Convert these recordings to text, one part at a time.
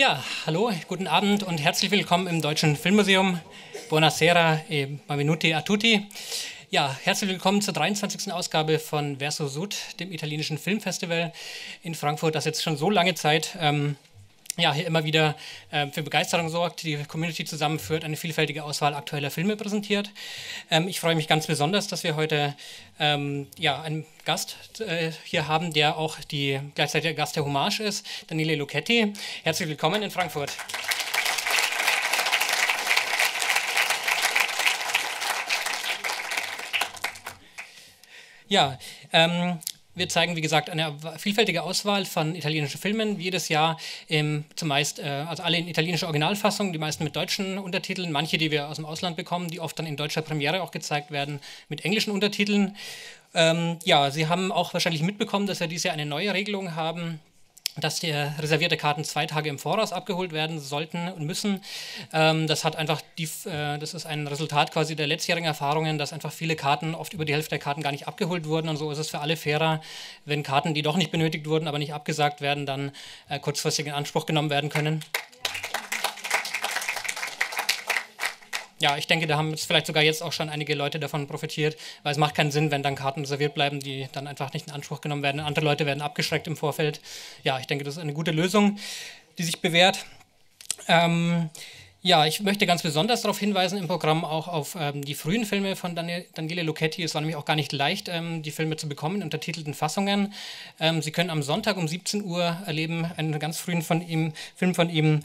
Ja, hallo, guten Abend und herzlich willkommen im Deutschen Filmmuseum. Buonasera e benvenuti a tutti. Ja, herzlich willkommen zur 23. Ausgabe von Verso Sud, dem italienischen Filmfestival in Frankfurt, das jetzt schon so lange Zeit ähm, ja, hier immer wieder äh, für Begeisterung sorgt, die Community zusammenführt, eine vielfältige Auswahl aktueller Filme präsentiert. Ähm, ich freue mich ganz besonders, dass wir heute ähm, ja, einen Gast äh, hier haben, der auch die, gleichzeitig der Gast der Hommage ist, Daniele Lucchetti. Herzlich willkommen in Frankfurt. Ja, ähm, wir zeigen, wie gesagt, eine vielfältige Auswahl von italienischen Filmen, jedes Jahr ähm, zumeist, äh, also alle in italienischer Originalfassung, die meisten mit deutschen Untertiteln, manche, die wir aus dem Ausland bekommen, die oft dann in deutscher Premiere auch gezeigt werden, mit englischen Untertiteln. Ähm, ja, Sie haben auch wahrscheinlich mitbekommen, dass wir dieses Jahr eine neue Regelung haben dass die reservierte Karten zwei Tage im Voraus abgeholt werden sollten und müssen. Ähm, das hat einfach die, äh, das ist ein Resultat quasi der letztjährigen Erfahrungen, dass einfach viele Karten, oft über die Hälfte der Karten gar nicht abgeholt wurden. Und so ist es für alle fairer, wenn Karten, die doch nicht benötigt wurden, aber nicht abgesagt werden, dann äh, kurzfristig in Anspruch genommen werden können. ja, ich denke, da haben es vielleicht sogar jetzt auch schon einige Leute davon profitiert, weil es macht keinen Sinn, wenn dann Karten reserviert bleiben, die dann einfach nicht in Anspruch genommen werden. Andere Leute werden abgeschreckt im Vorfeld. Ja, ich denke, das ist eine gute Lösung, die sich bewährt. Ähm, ja, ich möchte ganz besonders darauf hinweisen im Programm auch auf ähm, die frühen Filme von Daniel, Daniele Lucchetti. Es war nämlich auch gar nicht leicht, ähm, die Filme zu bekommen untertitelten Fassungen. Ähm, Sie können am Sonntag um 17 Uhr erleben einen ganz frühen von ihm, Film von ihm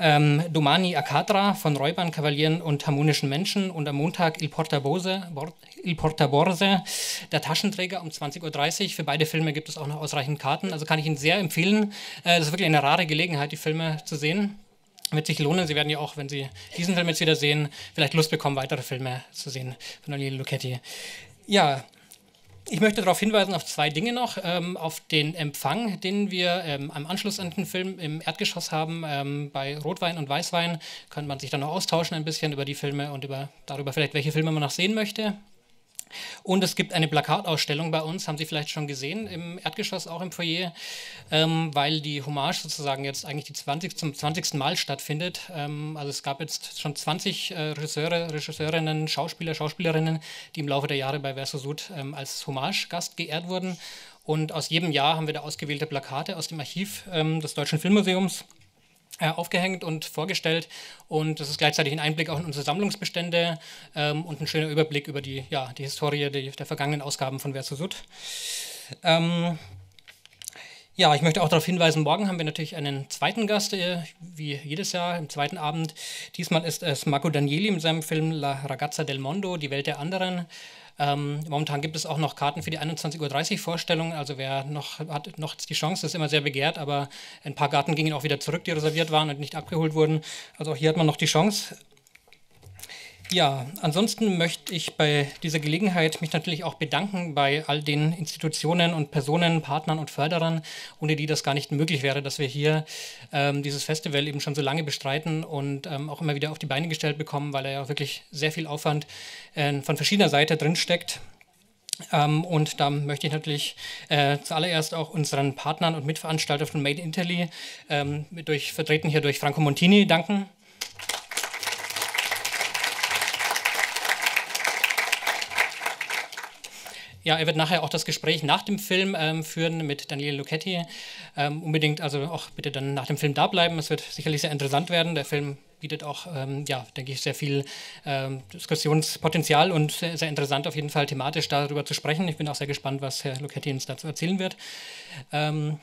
ähm, Domani Akatra von Räubern, Kavalieren und harmonischen Menschen und am Montag Il Portaborse, Bor Il Portaborse der Taschenträger um 20.30 Uhr. Für beide Filme gibt es auch noch ausreichend Karten, also kann ich Ihnen sehr empfehlen. Es äh, ist wirklich eine rare Gelegenheit, die Filme zu sehen. Wird sich lohnen. Sie werden ja auch, wenn Sie diesen Film jetzt wieder sehen, vielleicht Lust bekommen, weitere Filme zu sehen von Daniel Lucchetti. Ja, ich möchte darauf hinweisen auf zwei Dinge noch. Ähm, auf den Empfang, den wir ähm, am Anschluss an den Film im Erdgeschoss haben. Ähm, bei Rotwein und Weißwein kann man sich dann noch austauschen ein bisschen über die Filme und über, darüber vielleicht, welche Filme man noch sehen möchte. Und es gibt eine Plakatausstellung bei uns, haben Sie vielleicht schon gesehen, im Erdgeschoss, auch im Foyer, ähm, weil die Hommage sozusagen jetzt eigentlich die 20, zum 20. Mal stattfindet. Ähm, also es gab jetzt schon 20 äh, Regisseure, Regisseurinnen, Schauspieler, Schauspielerinnen, die im Laufe der Jahre bei Verso Sud ähm, als Hommage-Gast geehrt wurden. Und aus jedem Jahr haben wir da ausgewählte Plakate aus dem Archiv ähm, des Deutschen Filmmuseums äh, aufgehängt und vorgestellt. Und das ist gleichzeitig ein Einblick auch in unsere Sammlungsbestände ähm, und ein schöner Überblick über die, ja, die Historie der, der vergangenen Ausgaben von Versosud. Ähm, ja, ich möchte auch darauf hinweisen, morgen haben wir natürlich einen zweiten Gast, äh, wie jedes Jahr, im zweiten Abend. Diesmal ist es Marco Danieli mit seinem Film La Ragazza del Mondo, die Welt der anderen. Ähm, momentan gibt es auch noch Karten für die 21.30 Uhr Vorstellung. Also wer noch hat noch die Chance, ist immer sehr begehrt, aber ein paar Karten gingen auch wieder zurück, die reserviert waren und nicht abgeholt wurden. Also auch hier hat man noch die Chance. Ja, ansonsten möchte ich bei dieser Gelegenheit mich natürlich auch bedanken bei all den Institutionen und Personen, Partnern und Förderern, ohne die das gar nicht möglich wäre, dass wir hier ähm, dieses Festival eben schon so lange bestreiten und ähm, auch immer wieder auf die Beine gestellt bekommen, weil er ja wirklich sehr viel Aufwand äh, von verschiedener Seite drinsteckt. Ähm, und da möchte ich natürlich äh, zuallererst auch unseren Partnern und Mitveranstaltern von Made in Italy ähm, durch, vertreten hier durch Franco Montini danken ja, er wird nachher auch das Gespräch nach dem Film ähm, führen mit Daniele Lucchetti. Ähm, unbedingt, also auch bitte dann nach dem Film da bleiben. Es wird sicherlich sehr interessant werden. Der Film bietet auch, ähm, ja, denke ich, sehr viel ähm, Diskussionspotenzial und sehr, sehr, interessant auf jeden Fall thematisch darüber zu sprechen. Ich bin auch sehr gespannt, was Herr Lucchetti uns dazu erzählen wird. Ähm,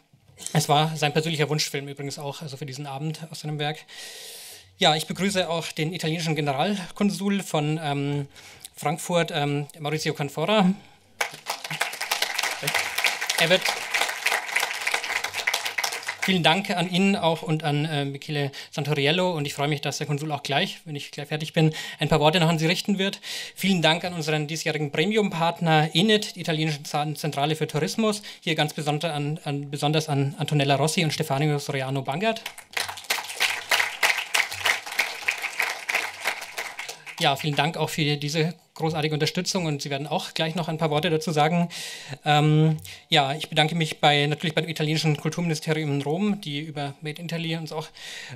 es war sein persönlicher Wunschfilm übrigens auch, also für diesen Abend aus seinem Werk. Ja, ich begrüße auch den italienischen Generalkonsul von ähm, Frankfurt, ähm, Maurizio Canfora. Abbott. Vielen Dank an Ihnen auch und an äh, Michele Santoriello und ich freue mich, dass der Konsul auch gleich, wenn ich gleich fertig bin, ein paar Worte noch an Sie richten wird. Vielen Dank an unseren diesjährigen Premium-Partner ENIT, die italienische Zentrale für Tourismus, hier ganz besonders an, an, besonders an Antonella Rossi und Stefanio Soriano Bangert. Ja, vielen Dank auch für diese großartige Unterstützung und Sie werden auch gleich noch ein paar Worte dazu sagen. Ähm, ja, ich bedanke mich bei, natürlich beim italienischen Kulturministerium in Rom, die über Made in Italy uns auch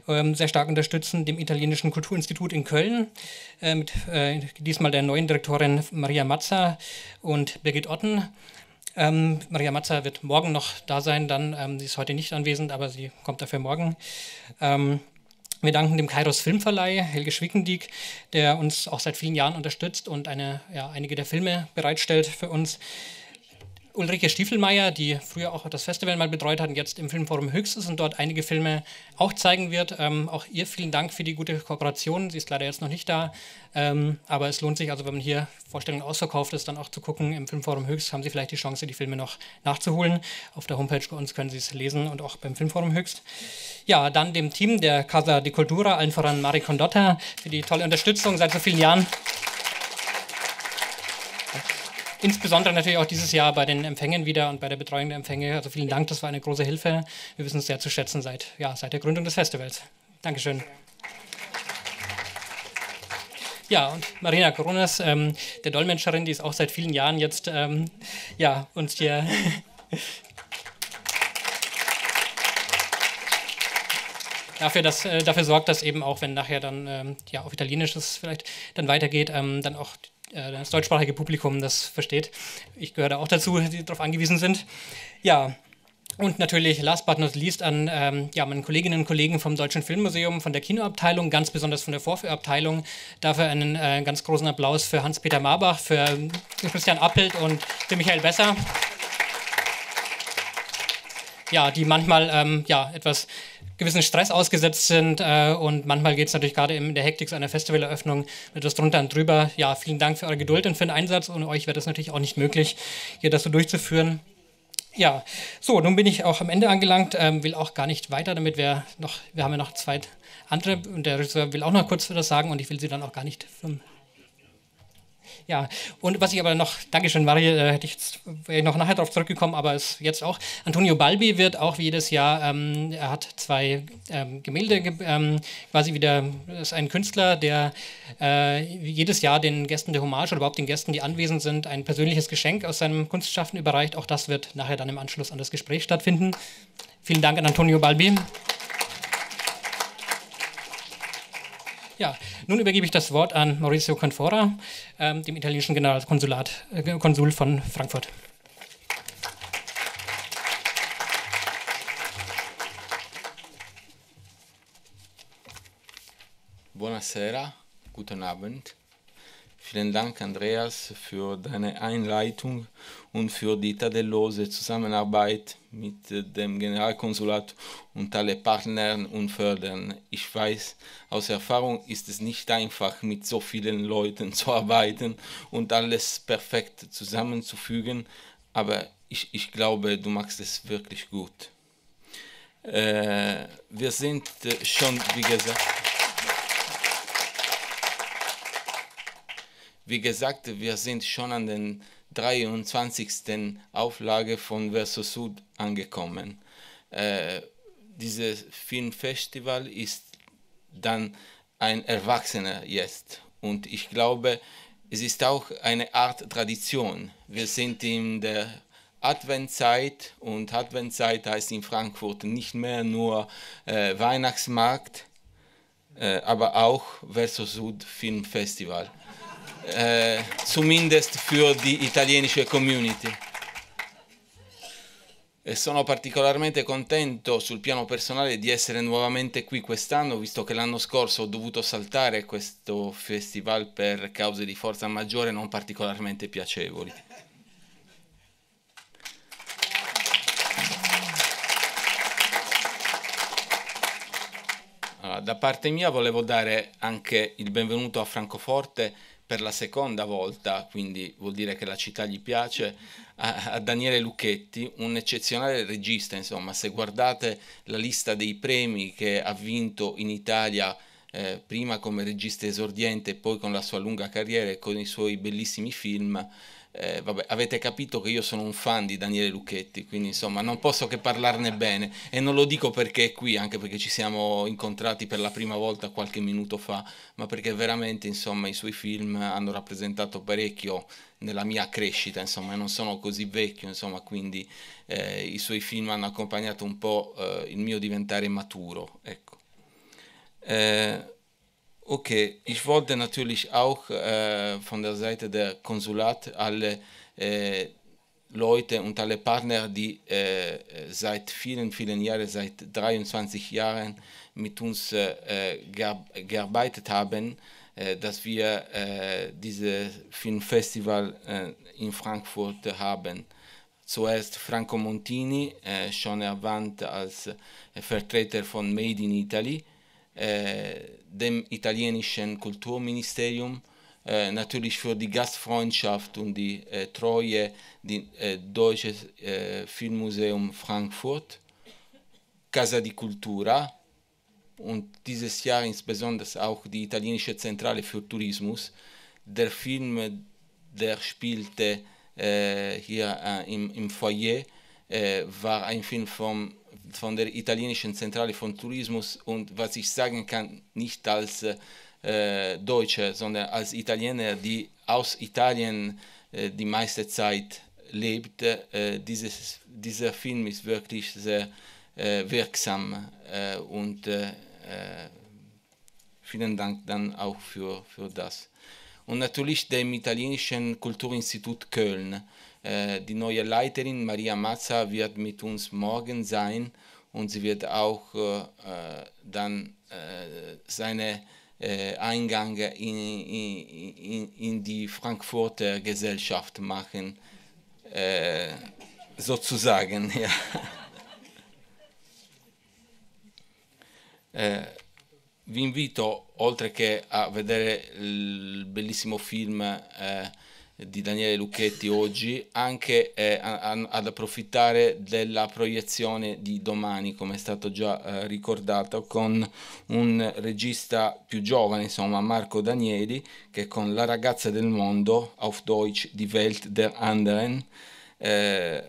ähm, sehr stark unterstützen, dem italienischen Kulturinstitut in Köln, äh, mit äh, diesmal der neuen Direktorin Maria Mazza und Birgit Otten. Ähm, Maria Mazza wird morgen noch da sein, dann, ähm, sie ist heute nicht anwesend, aber sie kommt dafür morgen. Ähm, wir danken dem Kairos Filmverleih, Helge Schwickendieck, der uns auch seit vielen Jahren unterstützt und eine, ja, einige der Filme bereitstellt für uns. Ulrike Stiefelmeier, die früher auch das Festival mal betreut hat und jetzt im Filmforum Höchst ist und dort einige Filme auch zeigen wird. Ähm, auch ihr vielen Dank für die gute Kooperation. Sie ist leider jetzt noch nicht da, ähm, aber es lohnt sich also, wenn man hier Vorstellungen ausverkauft ist, dann auch zu gucken. Im Filmforum Höchst haben Sie vielleicht die Chance, die Filme noch nachzuholen. Auf der Homepage bei uns können Sie es lesen und auch beim Filmforum Höchst. Ja, dann dem Team der Casa de Cultura, allen voran Marie Condotta, für die tolle Unterstützung seit so vielen Jahren. Insbesondere natürlich auch dieses Jahr bei den Empfängen wieder und bei der Betreuung der Empfänge. Also vielen Dank, das war eine große Hilfe. Wir wissen es sehr zu schätzen seit, ja, seit der Gründung des Festivals. Dankeschön. Ja, und Marina Coronas, ähm, der Dolmetscherin, die ist auch seit vielen Jahren jetzt ähm, ja, uns hier dafür, dass, äh, dafür sorgt, dass eben auch, wenn nachher dann ähm, ja, auf Italienisch es vielleicht dann weitergeht, ähm, dann auch äh, das deutschsprachige Publikum das versteht. Ich gehöre da auch dazu, die darauf angewiesen sind. Ja, und natürlich, last but not least, an ähm, ja, meinen Kolleginnen und Kollegen vom Deutschen Filmmuseum, von der Kinoabteilung, ganz besonders von der Vorführabteilung. Dafür einen äh, ganz großen Applaus für Hans-Peter Marbach, für ähm, Christian Appelt und für Michael Besser. Ja, die manchmal ähm, ja, etwas gewissen Stress ausgesetzt sind äh, und manchmal geht es natürlich gerade in der Hektik einer Festivaleröffnung etwas drunter und drüber. Ja, vielen Dank für eure Geduld und für den Einsatz. Ohne euch wäre das natürlich auch nicht möglich, hier das so durchzuführen. Ja, so, nun bin ich auch am Ende angelangt, ähm, will auch gar nicht weiter, damit wir noch, wir haben ja noch zwei andere und der Regisseur will auch noch kurz was sagen und ich will sie dann auch gar nicht vom ja, und was ich aber noch, Dankeschön, Marie, da äh, hätte ich jetzt noch nachher darauf zurückgekommen, aber ist jetzt auch. Antonio Balbi wird auch wie jedes Jahr, ähm, er hat zwei ähm, Gemälde, ähm, quasi wieder, ist ein Künstler, der äh, jedes Jahr den Gästen der Hommage oder überhaupt den Gästen, die anwesend sind, ein persönliches Geschenk aus seinem Kunstschaffen überreicht. Auch das wird nachher dann im Anschluss an das Gespräch stattfinden. Vielen Dank an Antonio Balbi. Ja, nun übergebe ich das Wort an Maurizio Canfora, ähm, dem italienischen Generalkonsulat, äh, Konsul von Frankfurt. Buonasera, guten Abend. Vielen Dank, Andreas, für deine Einleitung und für die tadellose Zusammenarbeit mit äh, dem Generalkonsulat und alle Partnern und Fördern. Ich weiß, aus Erfahrung ist es nicht einfach, mit so vielen Leuten zu arbeiten und alles perfekt zusammenzufügen, aber ich, ich glaube, du machst es wirklich gut. Äh, wir sind äh, schon, wie gesagt, wie gesagt, wir sind schon an den 23. Auflage von Verso Sud angekommen. Äh, dieses Filmfestival ist dann ein Erwachsener jetzt und ich glaube, es ist auch eine Art Tradition. Wir sind in der Adventzeit und Adventzeit heißt in Frankfurt nicht mehr nur äh, Weihnachtsmarkt, äh, aber auch Verso Sud Filmfestival. äh, eh, zumindest für die italienische community. E sono particolarmente contento sul piano personale di essere nuovamente qui quest'anno, visto che l'anno scorso ho dovuto saltare questo festival per cause di forza maggiore non particolarmente piacevoli. Allora, da parte mia volevo dare anche il benvenuto a Francoforte per la seconda volta, quindi vuol dire che la città gli piace, a, a Daniele Lucchetti, un eccezionale regista, insomma, se guardate la lista dei premi che ha vinto in Italia eh, prima come regista esordiente e poi con la sua lunga carriera e con i suoi bellissimi film, eh, vabbè, avete capito che io sono un fan di Daniele Lucchetti, quindi insomma non posso che parlarne bene e non lo dico perché è qui, anche perché ci siamo incontrati per la prima volta qualche minuto fa, ma perché veramente insomma i suoi film hanno rappresentato parecchio nella mia crescita, insomma, non sono così vecchio, insomma, quindi eh, i suoi film hanno accompagnato un po' eh, il mio diventare maturo, ecco. Eh, Okay, ich wollte natürlich auch äh, von der Seite der Konsulat alle äh, Leute und alle Partner, die äh, seit vielen, vielen Jahren, seit 23 Jahren mit uns äh, gear gearbeitet haben, äh, dass wir äh, dieses Filmfestival in Frankfurt haben. Zuerst Franco Montini, schon erwähnt als Vertreter von Made in Italy, äh, dem italienischen Kulturministerium, äh, natürlich für die Gastfreundschaft und die äh, Treue des Deutschen Filmmuseum Frankfurt, Casa di Cultura und dieses Jahr insbesondere auch die italienische Zentrale für Tourismus. Der Film, der spielte hier im, im Foyer, war ein Film vom von der italienischen Zentrale von Tourismus und was ich sagen kann, nicht als äh, Deutscher, sondern als Italiener, die aus Italien äh, die meiste Zeit lebt, äh, dieses, dieser Film ist wirklich sehr äh, wirksam äh, und äh, vielen Dank dann auch für, für das. Und natürlich dem italienischen Kulturinstitut Köln äh, die neue Leiterin Maria Mazza wird mit uns morgen sein und sie wird auch äh, äh dann äh, seine äh, Eingänge in, in, in, die Frankfurter Gesellschaft machen, äh, sozusagen. Ja. vi invito, oltre che a vedere il bellissimo film eh, di Daniele Lucchetti oggi, anche eh, a, a, ad approfittare della proiezione di domani, come è stato già eh, ricordato, con un regista più giovane, insomma Marco Danieli, che con La ragazza del mondo, Auf Deutsch die Welt der anderen, eh,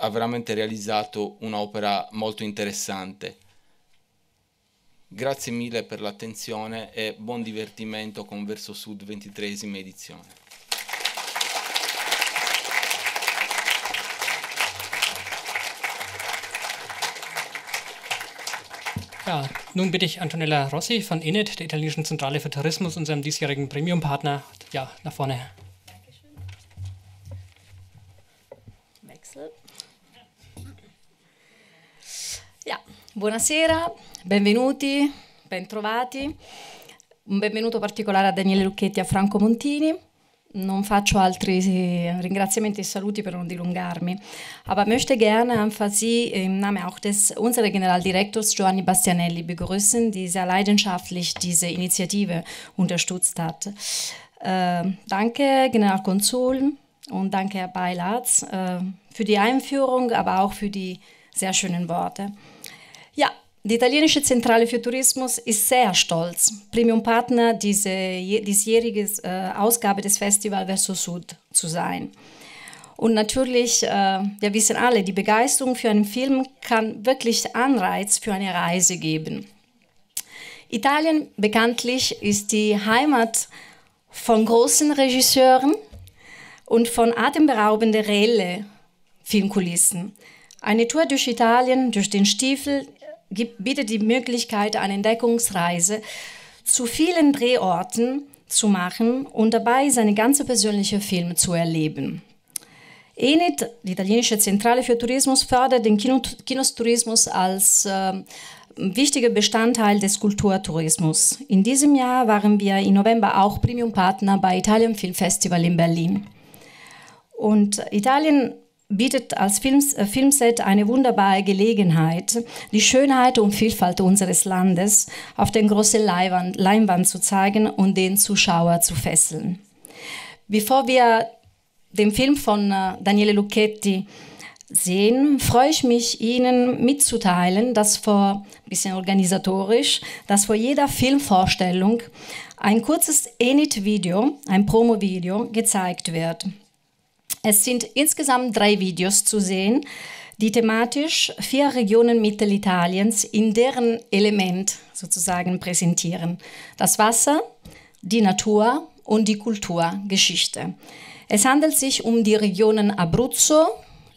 ha veramente realizzato un'opera molto interessante. Grazie mille per l'attenzione e buon divertimento con Verso Sud 23 edizione. Ja, nun bitte ich Antonella Rossi von INET, der italienischen Zentrale für Tourismus, unserem diesjährigen Premium-Partner, ja, nach vorne. Ja, buonasera, benvenuti, bentrovati. Un benvenuto particolare a Daniele Lucchetti e a Franco Montini non faccio altri Ringraziamenti und e Saluti, per non dilungarmi. Aber möchte gerne Sie im Namen auch des unseres Generaldirektors Giovanni Bastianelli begrüßen, die sehr leidenschaftlich diese Initiative unterstützt hat. Äh, danke, Generalkonsul und danke, Herr Beilatz, äh, für die Einführung, aber auch für die sehr schönen Worte. Die italienische Zentrale für Tourismus ist sehr stolz, Premium-Partner dieser diesjährigen äh, Ausgabe des Festival Verso Sud zu sein. Und natürlich, äh, wir wissen alle, die Begeisterung für einen Film kann wirklich Anreiz für eine Reise geben. Italien bekanntlich ist die Heimat von großen Regisseuren und von atemberaubenden Relle Filmkulissen. Eine Tour durch Italien, durch den Stiefel gibt, bietet die Möglichkeit, eine Entdeckungsreise zu vielen Drehorten zu machen und dabei seine ganze persönliche Filme zu erleben. ENIT, die italienische Zentrale für Tourismus, fördert den Kinostourismus als äh, wichtiger Bestandteil des Kulturtourismus. In diesem Jahr waren wir im November auch Premium-Partner bei Italien Film Festival in Berlin. Und Italien bietet als Films, äh, Filmset eine wunderbare Gelegenheit, die Schönheit und Vielfalt unseres Landes auf den großen Leinwand, Leinwand zu zeigen und den Zuschauer zu fesseln. Bevor wir den Film von äh, Daniele Lucchetti sehen, freue ich mich, Ihnen mitzuteilen, dass vor, ein bisschen organisatorisch, dass vor jeder Filmvorstellung ein kurzes Enid-Video, ein Promo-Video gezeigt wird. Es sind insgesamt drei Videos zu sehen, die thematisch vier Regionen Mittelitaliens in deren Element sozusagen präsentieren. Das Wasser, die Natur und die Kulturgeschichte. Es handelt sich um die Regionen Abruzzo,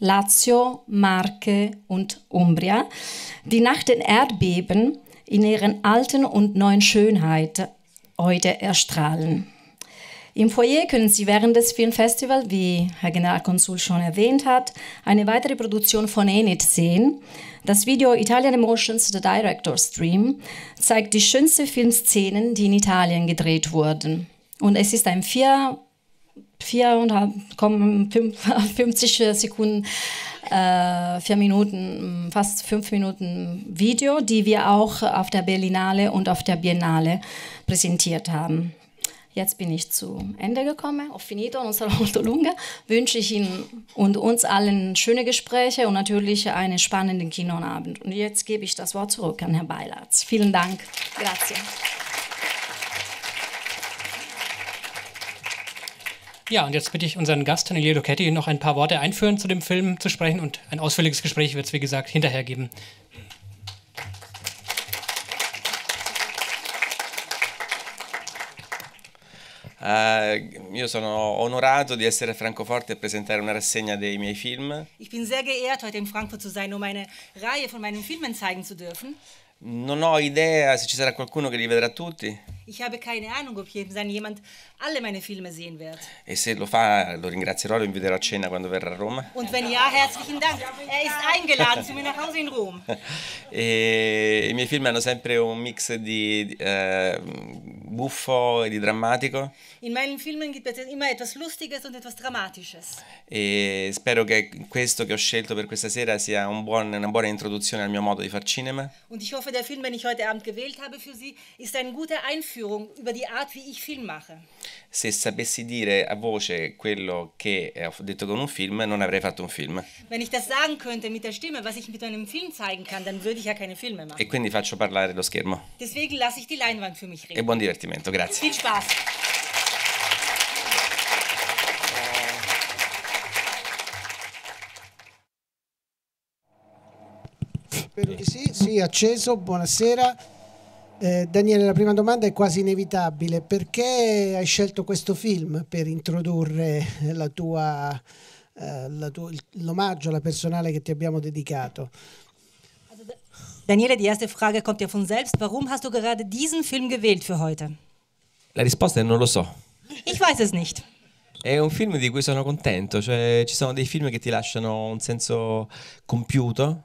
Lazio, Marke und Umbria, die nach den Erdbeben in ihren alten und neuen Schönheit heute erstrahlen. Im Foyer können Sie während des Filmfestivals, wie Herr Generalkonsul schon erwähnt hat, eine weitere Produktion von Enid sehen. Das Video Italian Emotions The Director Stream zeigt die schönsten Filmszenen, die in Italien gedreht wurden. Und es ist ein 4 Sekunden, äh, 4 Minuten, fast 5 Minuten Video, die wir auch auf der Berlinale und auf der Biennale präsentiert haben. Jetzt bin ich zu Ende gekommen, auf finito unserer Lunge. Wünsche ich Ihnen und uns allen schöne Gespräche und natürlich einen spannenden Kinoabend. Und jetzt gebe ich das Wort zurück an Herrn Beilatz. Vielen Dank. Grazie. Ja, und jetzt bitte ich unseren Gast, Daniele Lucchetti, noch ein paar Worte einführen zu dem Film zu sprechen und ein ausführliches Gespräch wird es, wie gesagt, hinterher geben. Uh, io sono onorato di essere a Francoforte e presentare una rassegna dei miei film. Ich bin sehr geehrt, heute in Frankfurt zu sein, um eine Reihe von meinen Filmen zeigen zu dürfen. Non ho idea se ci sarà qualcuno che li vedrà tutti. Ich habe keine Ahnung, ob hier dann jemand alle meine Filme sehen wird. E se lo fa, lo ringrazierò, lo inviterò a cena quando verrà a Roma. Und wenn ja, herzlichen Dank. Er ist eingeladen zu mir nach Hause in Rom. e, I miei film hanno sempre un mix di, di uh, buffo e di drammatico. In meinen Filmen gibt es immer etwas Lustiges und etwas Dramatisches. E spero che questo che ho scelto per questa sera sia un buon, una buona introduzione al mio modo di far cinema. Und ich hoffe, der Film, den ich heute Abend gewählt habe für Sie, ist eine gute Einführung über die Art, wie ich Film mache. Se sapessi dire a voce quello che ho detto con un film, non avrei fatto un film. Wenn ich das sagen könnte mit der Stimme, was ich mit einem Film zeigen kann, dann würde ich ja keine Filme machen. E quindi faccio parlare lo schermo. Deswegen lasse ich die Leinwand für mich reden. E buon divertimento divertimento, grazie. Beach Pass. Spero che sì, sì, acceso, buonasera. Eh, Daniele, la prima domanda è quasi inevitabile. Perché hai scelto questo film per introdurre eh, l'omaggio alla personale che ti abbiamo dedicato? Daniele, die erste Frage kommt ja von selbst. Warum hast du gerade diesen Film gewählt für heute? La risposta è non lo so. Ich weiß es nicht. È un film di cui sono contento, cioè ci sono dei film che ti lasciano un senso compiuto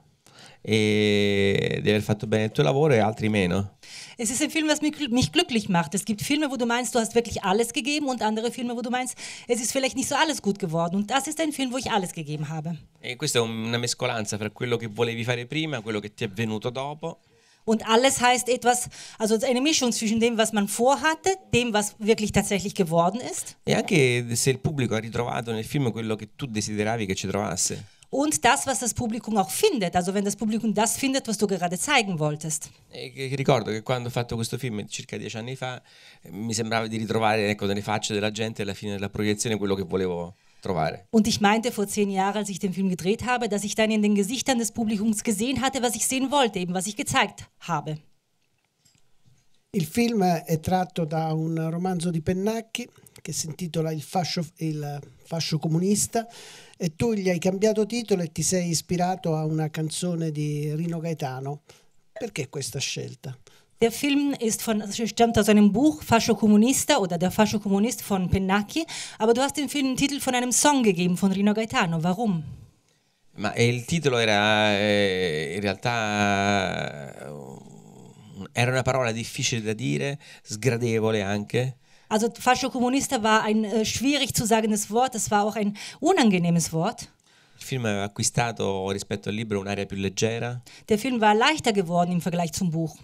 e di aver fatto bene il tuo lavoro e altri meno. Es ist ein Film, was mich, mich glücklich macht. Es gibt Filme, wo du meinst, du hast wirklich alles gegeben und andere Filme, wo du meinst, es ist vielleicht nicht so alles gut geworden. Und das ist ein Film, wo ich alles gegeben habe. E questa è una mescolanza fra quello che volevi fare prima, e quello che ti è venuto dopo. Und alles heißt etwas, also eine Mischung zwischen dem, was man vorhatte, dem, was wirklich tatsächlich geworden ist. E anche se il pubblico ha ritrovato nel film quello che tu desideravi che ci trovasse und das, was das Publikum auch findet, also wenn das Publikum das findet, was du gerade zeigen wolltest. Ich eh, ricordo che quando ho fatto questo film circa dieci anni fa eh, mi sembrava di ritrovare ecco, nelle facce della gente alla fine della proiezione quello che volevo trovare. Und ich meinte vor zehn Jahren, als ich den Film gedreht habe, dass ich dann in den Gesichtern des Publikums gesehen hatte, was ich sehen wollte, eben was ich gezeigt habe. Il film è tratto da un romanzo di Pennacchi che si intitola il fascio, il fascio, comunista e tu gli hai cambiato titolo e ti sei ispirato a una canzone di Rino Gaetano. Perché questa scelta? Der Film ist von, stammt aus einem Buch, Fascio Comunista oder Der Fascio Kommunist von Pennacchi, aber du hast dem Film den Titel von einem Song gegeben von Rino Gaetano. Warum? Ma il titolo era eh, in realtà eh, era una parola difficile da dire, sgradevole anche. Also Faschokommunist war ein äh, schwierig zu sagendes Wort, es war auch ein unangenehmes Wort. Il film aveva acquistato rispetto al libro un'area più leggera. Der Film war leichter geworden im Vergleich zum Buch.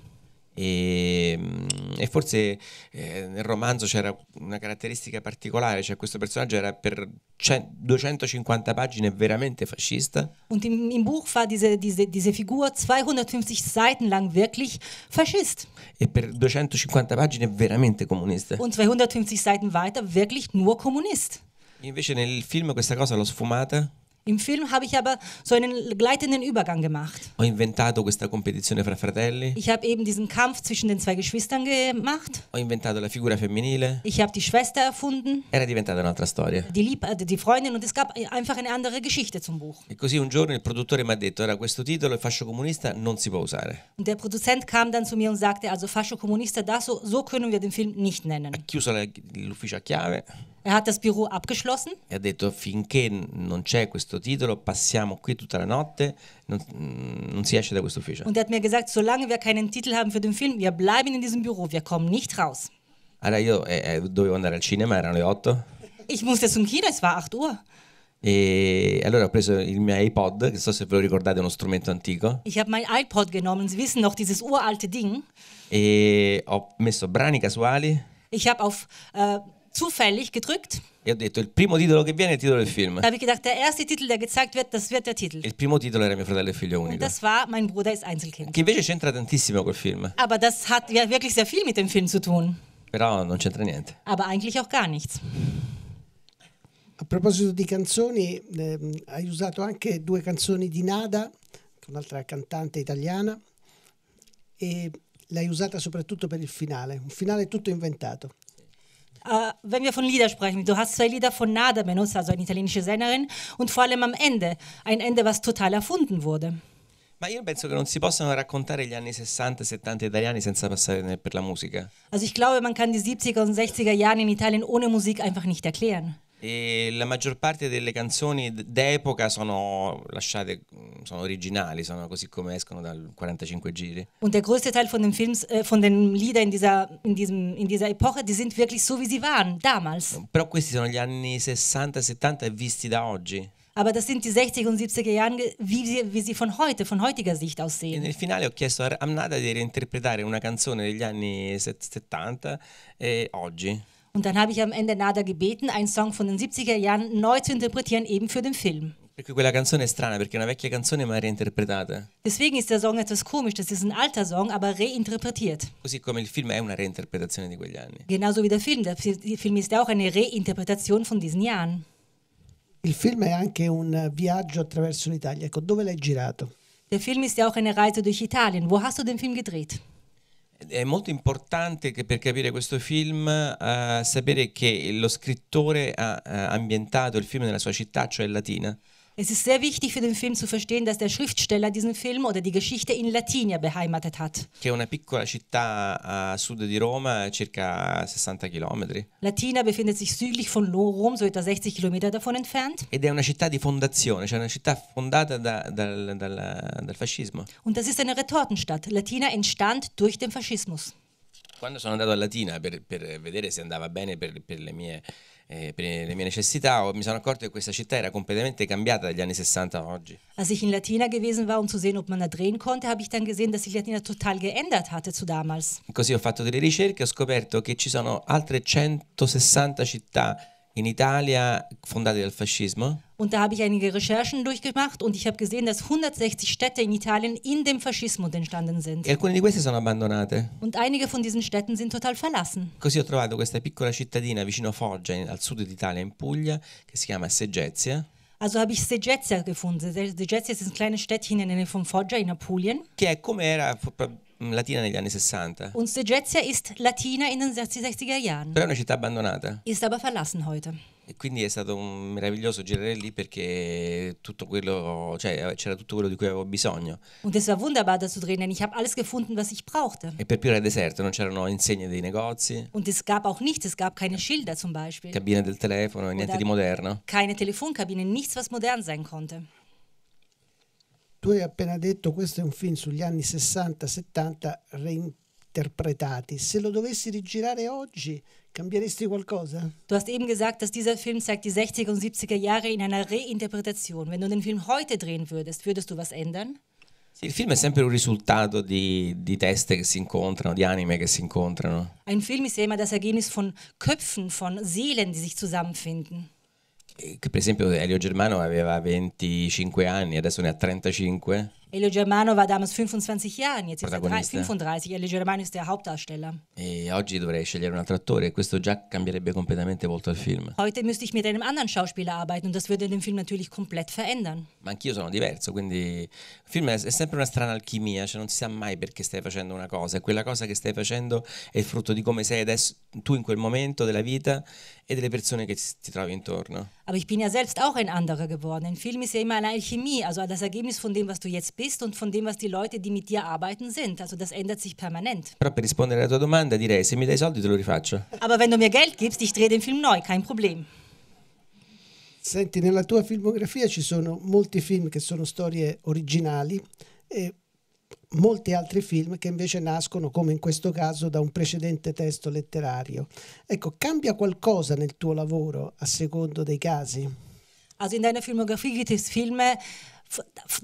E, ehm, e forse eh, nel romanzo c'era una caratteristica particolare, cioè questo personaggio era per 250 pagine veramente fascista. Und im, im Buch war diese, diese, diese Figur 250 Seiten lang wirklich Faschist. E per 250 pagine veramente comunista. Und 250 Seiten weiter wirklich nur Kommunist. Invece nel film questa cosa l'ho sfumata. Im Film habe ich aber so einen gleitenden Übergang gemacht. Ho inventato questa competizione fra fratelli. Ich habe eben diesen Kampf zwischen den zwei Geschwistern gemacht. Ho inventato la figura femminile. Ich habe die Schwester erfunden. Era diventata un'altra storia. Die, Lieb äh, die Freundin und es gab einfach eine andere Geschichte zum Buch. E così un giorno il produttore mi ha detto, "Era questo titolo il fascio comunista non si può usare." Und der Produzent kam dann zu mir und sagte, also Fascio Comunista, das so, so können wir den Film nicht nennen. Ha chiuso l'ufficio a chiave. Er hat das Büro abgeschlossen. E ha detto finché non c'è questo titolo passiamo qui tutta la notte, non, non si esce da questo ufficio. Und er hat mir gesagt, solange wir keinen Titel haben für den Film, wir bleiben in diesem Büro, wir kommen nicht raus. Allora io eh, eh dovevo andare al cinema, erano le 8. Ich musste zum Kino, es war 8 Uhr. E allora ho preso il mio iPod, che so se ve lo ricordate, è uno strumento antico. Ich habe mein iPod genommen, Sie wissen noch dieses uralte Ding. E ho messo brani casuali. Ich habe auf äh, zufällig gedrückt. E ho detto il primo titolo che viene è il titolo del film. Da habe ich gedacht, der erste Titel, der gezeigt wird, das wird der Titel. Il primo titolo era mio fratello e figlio unico. Und das war Mein Bruder ist Einzelkind. Che invece c'entra tantissimo col film. Aber das hat ja wirklich sehr viel mit dem Film zu tun. Però non c'entra niente. Aber eigentlich auch gar nichts. A proposito di canzoni, ehm, hai usato anche due canzoni di Nada, un'altra cantante italiana, e l'hai usata soprattutto per il finale, un finale tutto inventato. Äh, wenn wir von Lieder sprechen, du hast zwei Lieder von Nada benutzt, also eine italienische Sängerin, und vor allem am Ende, ein Ende, was total erfunden wurde. Ma io penso che non si possano raccontare gli anni 60 70 italiani senza passare per la musica. Also ich glaube, man kann die 70er und 60er Jahre in Italien ohne Musik einfach nicht erklären. e la maggior parte delle canzoni d'epoca sono lasciate, mhmm, sono originali, sono così come escono dal 45 giri. Und der größte Teil von den Films, äh, von den Liedern in dieser, in, diesem, in dieser Epoche, die sind wirklich so wie sie waren, damals. Però questi sono gli anni 60, 70 visti da oggi. Aber das sind die 60er und 70er Jahre, wie sie, wie sie von heute, von heutiger Sicht aussehen. nel finale ho chiesto a Amnada di reinterpretare una canzone degli anni 70 e eh, oggi. Und dann habe ich am Ende Nada gebeten, einen Song von den 70er Jahren neu zu interpretieren, eben für den Film. Deswegen ist der Song etwas komisch, das ist ein alter Song, aber reinterpretiert. Genauso wie der Film, der Film ist auch eine Reinterpretation von diesen Jahren. Il film è anche un viaggio attraverso l'Italia, ecco, dove l'hai girato? Der Film ist ja auch eine Reise durch Italien. Wo hast du den Film gedreht? è molto importante per capire questo film uh, sapere che lo scrittore ha uh, ambientato il film nella sua città, cioè Latina. Es ist sehr wichtig für den Film zu verstehen, dass der Schriftsteller diesen Film oder die Geschichte in Latinia beheimatet hat. Che è una piccola città eh, a sud di Roma, circa 60 km. Latina befindet sich südlich von Rom, so etwa 60 Kilometer davon entfernt. Ed è una città di fondazione, cioè una città fondata da, dal, dal, dal fascismo. Und das ist eine Retortenstadt. Latina entstand durch den Faschismus. Quando sono andato a Latina per, per vedere se andava bene per, per le mie per Als ich in Latina gewesen war, um zu sehen, ob man da drehen konnte, habe ich dann gesehen, dass sich Latina total geändert hatte zu damals. Così ho fatto delle ricerche e ho scoperto che ci sono altre 160 città in Italia fondati dal fascismo. Und da habe ich einige Recherchen durchgemacht und ich habe gesehen, dass 160 Städte in Italien in dem Faschismus entstanden sind. E alcune di queste sono abbandonate. Und einige von diesen Städten sind total verlassen. Così ho trovato questa piccola cittadina vicino Foggia, in, al sud d'Italia, in Puglia, che si chiama Segezia. Also habe ich Segezia gefunden. Segezia ist ein kleines Städtchen in der Nähe von Foggia in Apulien. Che è come era Mm, latina negli anni 60. Und Szegezia ist Latina in den 60er Jahren. Però è una città abbandonata. Ist aber verlassen heute. E quindi è stato meraviglioso girare lì perché tutto quello, cioè, c'era tutto quello di cui avevo bisogno. Und es war wunderbar da zu drehen, denn ich habe alles gefunden, was ich brauchte. E per più era deserto, non c'erano insegne dei negozi. Und es gab auch nichts, es gab keine Schilder zum Beispiel. Cabine del telefono, niente Oder di moderno. Keine Telefonkabine, nichts was modern sein konnte. Tu hai appena detto questo è un film sugli anni 60-70 reinterpretati. Se lo dovessi rigirare oggi, Cambieresti qualcosa? Tu hast eben gesagt, dass dieser Film zeigt die 60er und 70er Jahre in einer Reinterpretation. Wenn du den Film heute drehen würdest, würdest du was ändern? il film è sempre un risultato di, di, teste che si incontrano, di anime che si incontrano. Un Film è sempre das Ergebnis von Köpfen, von Seelen, die sich zusammenfinden per esempio Elio Germano aveva 25 anni, adesso ne ha 35 Elio Germano war damals 25 anni, jetzt ist er 35, Elio Germano ist der Hauptdarsteller. E oggi dovrei scegliere un altro attore e questo già cambierebbe completamente volto al film. Heute müsste ich mit einem anderen Schauspieler arbeiten und das würde den Film natürlich komplett verändern. Ma anch'io sono diverso, quindi il film è, è sempre una strana alchimia, cioè non si sa mai perché stai facendo una cosa e quella cosa che stai facendo è il frutto di come sei adesso tu in quel momento della vita e delle persone che ti trovi intorno. Aber ich bin ja selbst auch ein anderer geworden. Ein Film ist ja immer eine Alchemie, also das Ergebnis von dem, was du jetzt bist bist und von dem, was die Leute, die mit dir arbeiten, sind. Also das ändert sich permanent. Però per rispondere alla tua domanda direi, se mi dai soldi te lo rifaccio. Aber wenn du mir Geld gibst, ich drehe den Film neu, kein Problem. Senti, nella tua filmografia ci sono molti film che sono storie originali e molti altri film che invece nascono, come in questo caso, da un precedente testo letterario. Ecco, cambia qualcosa nel tuo lavoro a secondo dei casi? Also in deiner Filmografie gibt es Filme,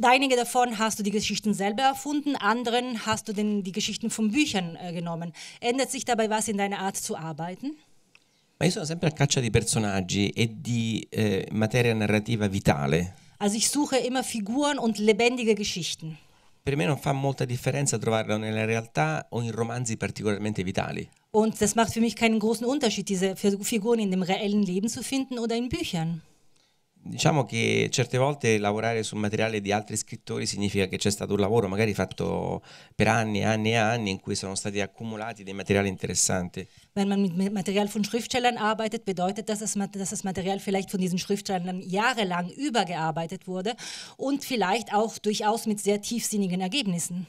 Einige davon hast du die Geschichten selber erfunden, anderen hast du den, die Geschichten von Büchern äh, genommen. Ändert sich dabei was in deiner Art zu arbeiten? Ma io sono sempre a caccia di personaggi e di eh, materia narrativa vitale. Also ich suche immer Figuren und lebendige Geschichten. Per me non fa molta differenza trovarla nella realtà o in romanzi particolarmente vitali. Und das macht für mich keinen großen Unterschied, diese Figuren in dem reellen Leben zu finden oder in Büchern. diciamo che certe volte lavorare sul materiale di altri scrittori significa che c'è stato un lavoro magari fatto per anni e anni e anni in cui sono stati accumulati dei materiali interessanti. Wenn man mit Material von Schriftstellern arbeitet, bedeutet das, dass das Material vielleicht von diesen Schriftstellern jahrelang übergearbeitet wurde und vielleicht auch durchaus mit sehr tiefsinnigen Ergebnissen.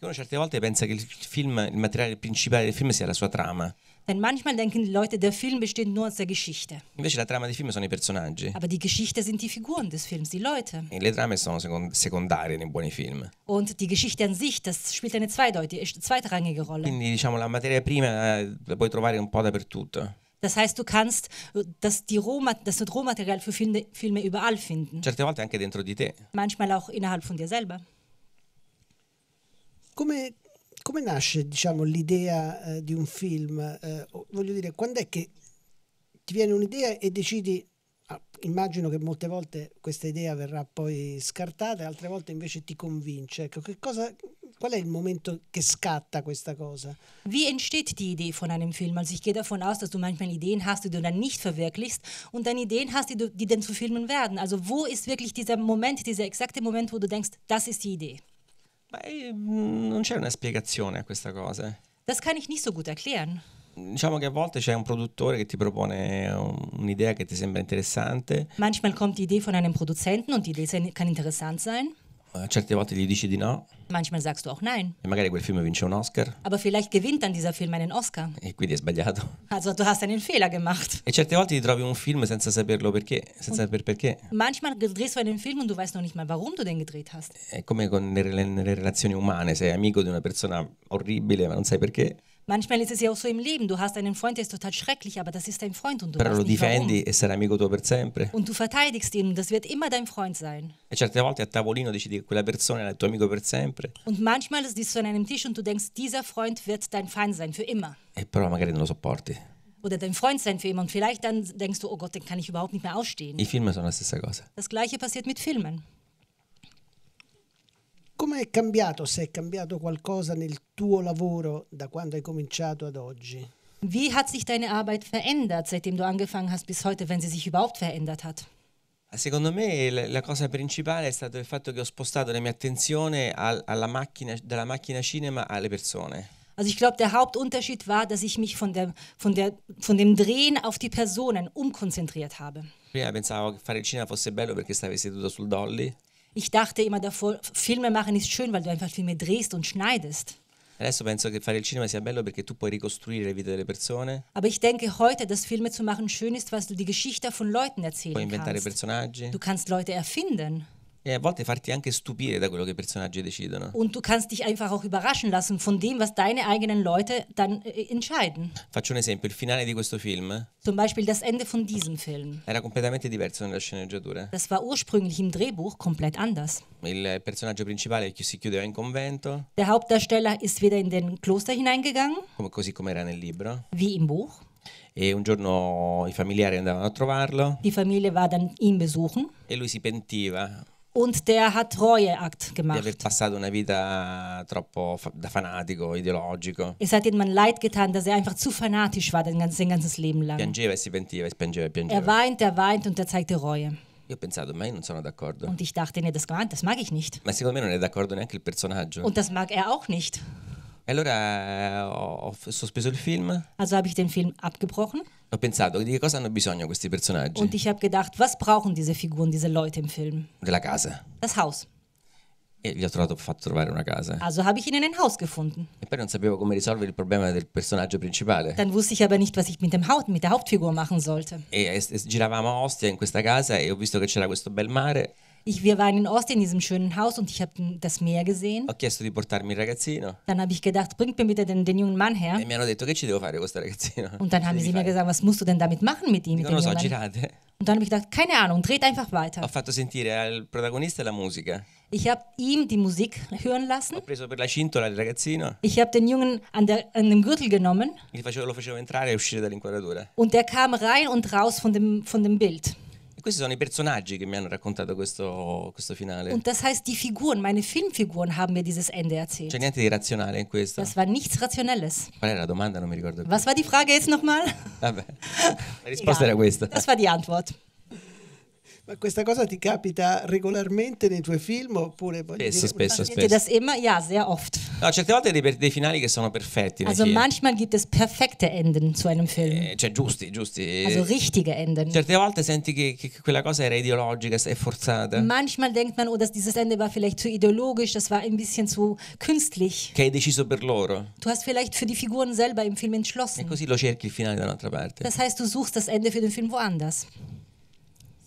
Uno certe volte pensa che il, film, il materiale principale del film sia la sua trama. Denn manchmal denken die Leute, der Film besteht nur aus der Geschichte. Invece la trama dei film sono i personaggi. Aber die Geschichte sind die Figuren des Films, die Leute. E le trame sono secondarie nei buoni film. Und die Geschichte an sich, das spielt eine zweideutige, zweitrangige Rolle. Quindi diciamo la materia prima la eh, puoi trovare un po' dappertutto. Das heißt, du kannst äh, das, die Rohma das Rohmaterial für Filme, Filme überall finden. Certe volte anche dentro di te. Manchmal auch innerhalb von dir selber. Come come nasce diciamo, l'idea eh, di un film? Eh, voglio dire, quando è che ti viene un'idea e decidi, ah, immagino che molte volte questa idea verrà poi scartata, e altre volte invece ti convince. Ecco, che cosa, Qual è il Moment, che scatta questa cosa? Wie entsteht die Idee von einem Film? Also ich gehe davon aus, dass du manchmal Ideen hast, die du dann nicht verwirklichst und dann Ideen hast, die, du, die dann zu Filmen werden. Also wo ist wirklich dieser Moment, dieser exakte Moment, wo du denkst, das ist die Idee? Beh, non c'è una spiegazione a questa cosa. Das kann ich nicht so gut erklären. Diciamo che a volte c'è un produttore che ti propone un'idea che ti sembra interessante. Manchmal kommt die Idee von einem Produzenten und die Idee kann interessant sein. Eh, certe volte gli dici di no. Manchmal sagst du auch nein. E magari quel film vince un Oscar. Aber vielleicht gewinnt dann dieser Film einen Oscar. E quindi è sbagliato. Also du hast einen Fehler gemacht. E certe volte ti trovi un film senza saperlo perché, senza saper perché. Manchmal drehst du einen Film und du weißt noch nicht mal warum du den gedreht hast. È come con le, le, le relazioni umane, sei amico di una persona orribile ma non sai perché. Manchmal ist es ja auch so im Leben. Du hast einen Freund, der ist total schrecklich, aber das ist dein Freund und du Però lo difendi warum. e sarà amico tuo per sempre. Und du verteidigst ihn und das wird immer dein Freund sein. E certe volte a tavolino decidi che quella persona è il tuo amico per sempre. Und manchmal sitzt du an einem Tisch und du denkst, dieser Freund wird dein Feind sein für immer. E però magari non lo sopporti. Oder dein Freund sein für immer und vielleicht dann denkst du, oh Gott, den kann ich überhaupt nicht mehr ausstehen. I film sono la stessa cosa. Das gleiche passiert mit Filmen. Come è cambiato, se è cambiato qualcosa nel tuo lavoro da quando hai cominciato ad oggi? Wie hat sich deine Arbeit verändert, seitdem du angefangen hast bis heute, wenn sie sich überhaupt verändert hat? Ah, secondo me la cosa principale è stato il fatto che ho spostato la mia attenzione al, alla macchina, dalla macchina cinema alle persone. Also ich glaube, der Hauptunterschied war, dass ich mich von, der, von, der, von dem Drehen auf die Personen umkonzentriert habe. Prima pensavo che fare il cinema fosse bello perché stavi seduto sul dolly. Ich dachte immer davor, Filme machen ist schön, weil du einfach Filme drehst und schneidest. Adesso penso che fare il cinema sia bello perché tu puoi ricostruire le vite delle persone. Aber ich denke heute, dass Filme zu machen schön ist, weil du die Geschichte von Leuten erzählen kannst. Puoi inventare kannst. personaggi. Du kannst Leute erfinden. E a volte farti anche stupire da quello che i personaggi decidono. Und du kannst dich einfach auch überraschen lassen von dem, was deine eigenen Leute dann äh, entscheiden. Faccio un esempio, il finale di questo film Zum Beispiel das Ende von diesem Film. era completamente diverso nella sceneggiatura. Das war ursprünglich im Drehbuch komplett anders. Il personaggio principale si chiudeva in convento, Der Hauptdarsteller ist wieder in den Kloster hineingegangen, come- così come era nel libro, wie im Buch. e un giorno i familiari andavano a trovarlo Die Familie war dann ihn besuchen. e lui si pentiva und der hat Reueakt gemacht. Di aver passato una vita troppo fa da Es hat ihm leid getan, dass er einfach zu fanatisch war sein ganzes Leben lang. Piangeva e si pentiva, e piangeva e piangeva. Er weint, er weint und er zeigte Reue. Io ho pensato, ma io non sono d'accordo. Und ich dachte, nee, das, ah, das mag ich nicht. Ma secondo me non è d'accordo neanche il personaggio. Und das mag er auch nicht. E allora eh, ho sospeso il film. Also habe ich den Film abgebrochen. Ho pensato di che cosa hanno bisogno questi personaggi? Und ich habe gedacht, was brauchen diese Figuren, diese Leute im Film? Della casa. Das Haus. E gli ho trovato, fatto trovare una casa. Also habe ich ihnen ein Haus gefunden. E poi non sapevo come risolvere il problema del personaggio principale. Dann wusste ich aber nicht, was ich mit dem Haut, mit der Hauptfigur machen sollte. E, e, e giravamo a Ostia in questa casa e ho visto che c'era questo bel mare. Ich, wir waren in Osten in diesem schönen Haus und ich habe das Meer gesehen. Ho chiesto di portarmi il ragazzino Dann habe ich gedacht, bringt mir bitte den, den jungen Mann her. e mi hanno detto che ci devo fare questo ragazzino. Und dann haben sie mir gesagt, was musst du denn damit machen mit ihm? Mit non lo so, Mann?" girate. Und dann habe ich gedacht, keine Ahnung, dreht einfach Ho weiter. fatto sentire al protagonista la musica. Ich habe ihm die Musik hören lassen. Ho preso per la cintola il ragazzino, Ich habe den Jungen an, der, an dem Gürtel genommen facevo- lo facevo entrare e uscire dall'inquadratura. und der kam rein und raus von dem, von dem Bild questi sono i personaggi che mi hanno raccontato questo, questo Finale. Und das heißt, die Figuren, meine Filmfiguren haben mir dieses Ende erzählt. C'è niente di razionale in questo. Das war nichts Rationelles. Qual era la domanda? Non mi ricordo. Più. Was war die Frage jetzt nochmal? Vabbè, la risposta Egal. era questa. Das war die Antwort. Ma questa cosa ti capita regolarmente nei tuoi film oppure spesso, spesso, spesso. das immer? Ja, sehr oft. No, certe volte dei, dei finali che sono perfetti. Also manchmal gibt es perfekte Enden zu einem Film. Eh, cioè giusti, giusti. Also richtige Enden. Certe volte senti che, che quella cosa era ideologica, è e forzata. Manchmal denkt man, oh, dass dieses Ende war vielleicht zu ideologisch, das war ein bisschen zu künstlich. Che hai deciso per loro. Du hast vielleicht für die Figuren selber im Film entschlossen. E così lo cerchi il finale da un'altra parte. Das heißt, du suchst das Ende für den Film woanders.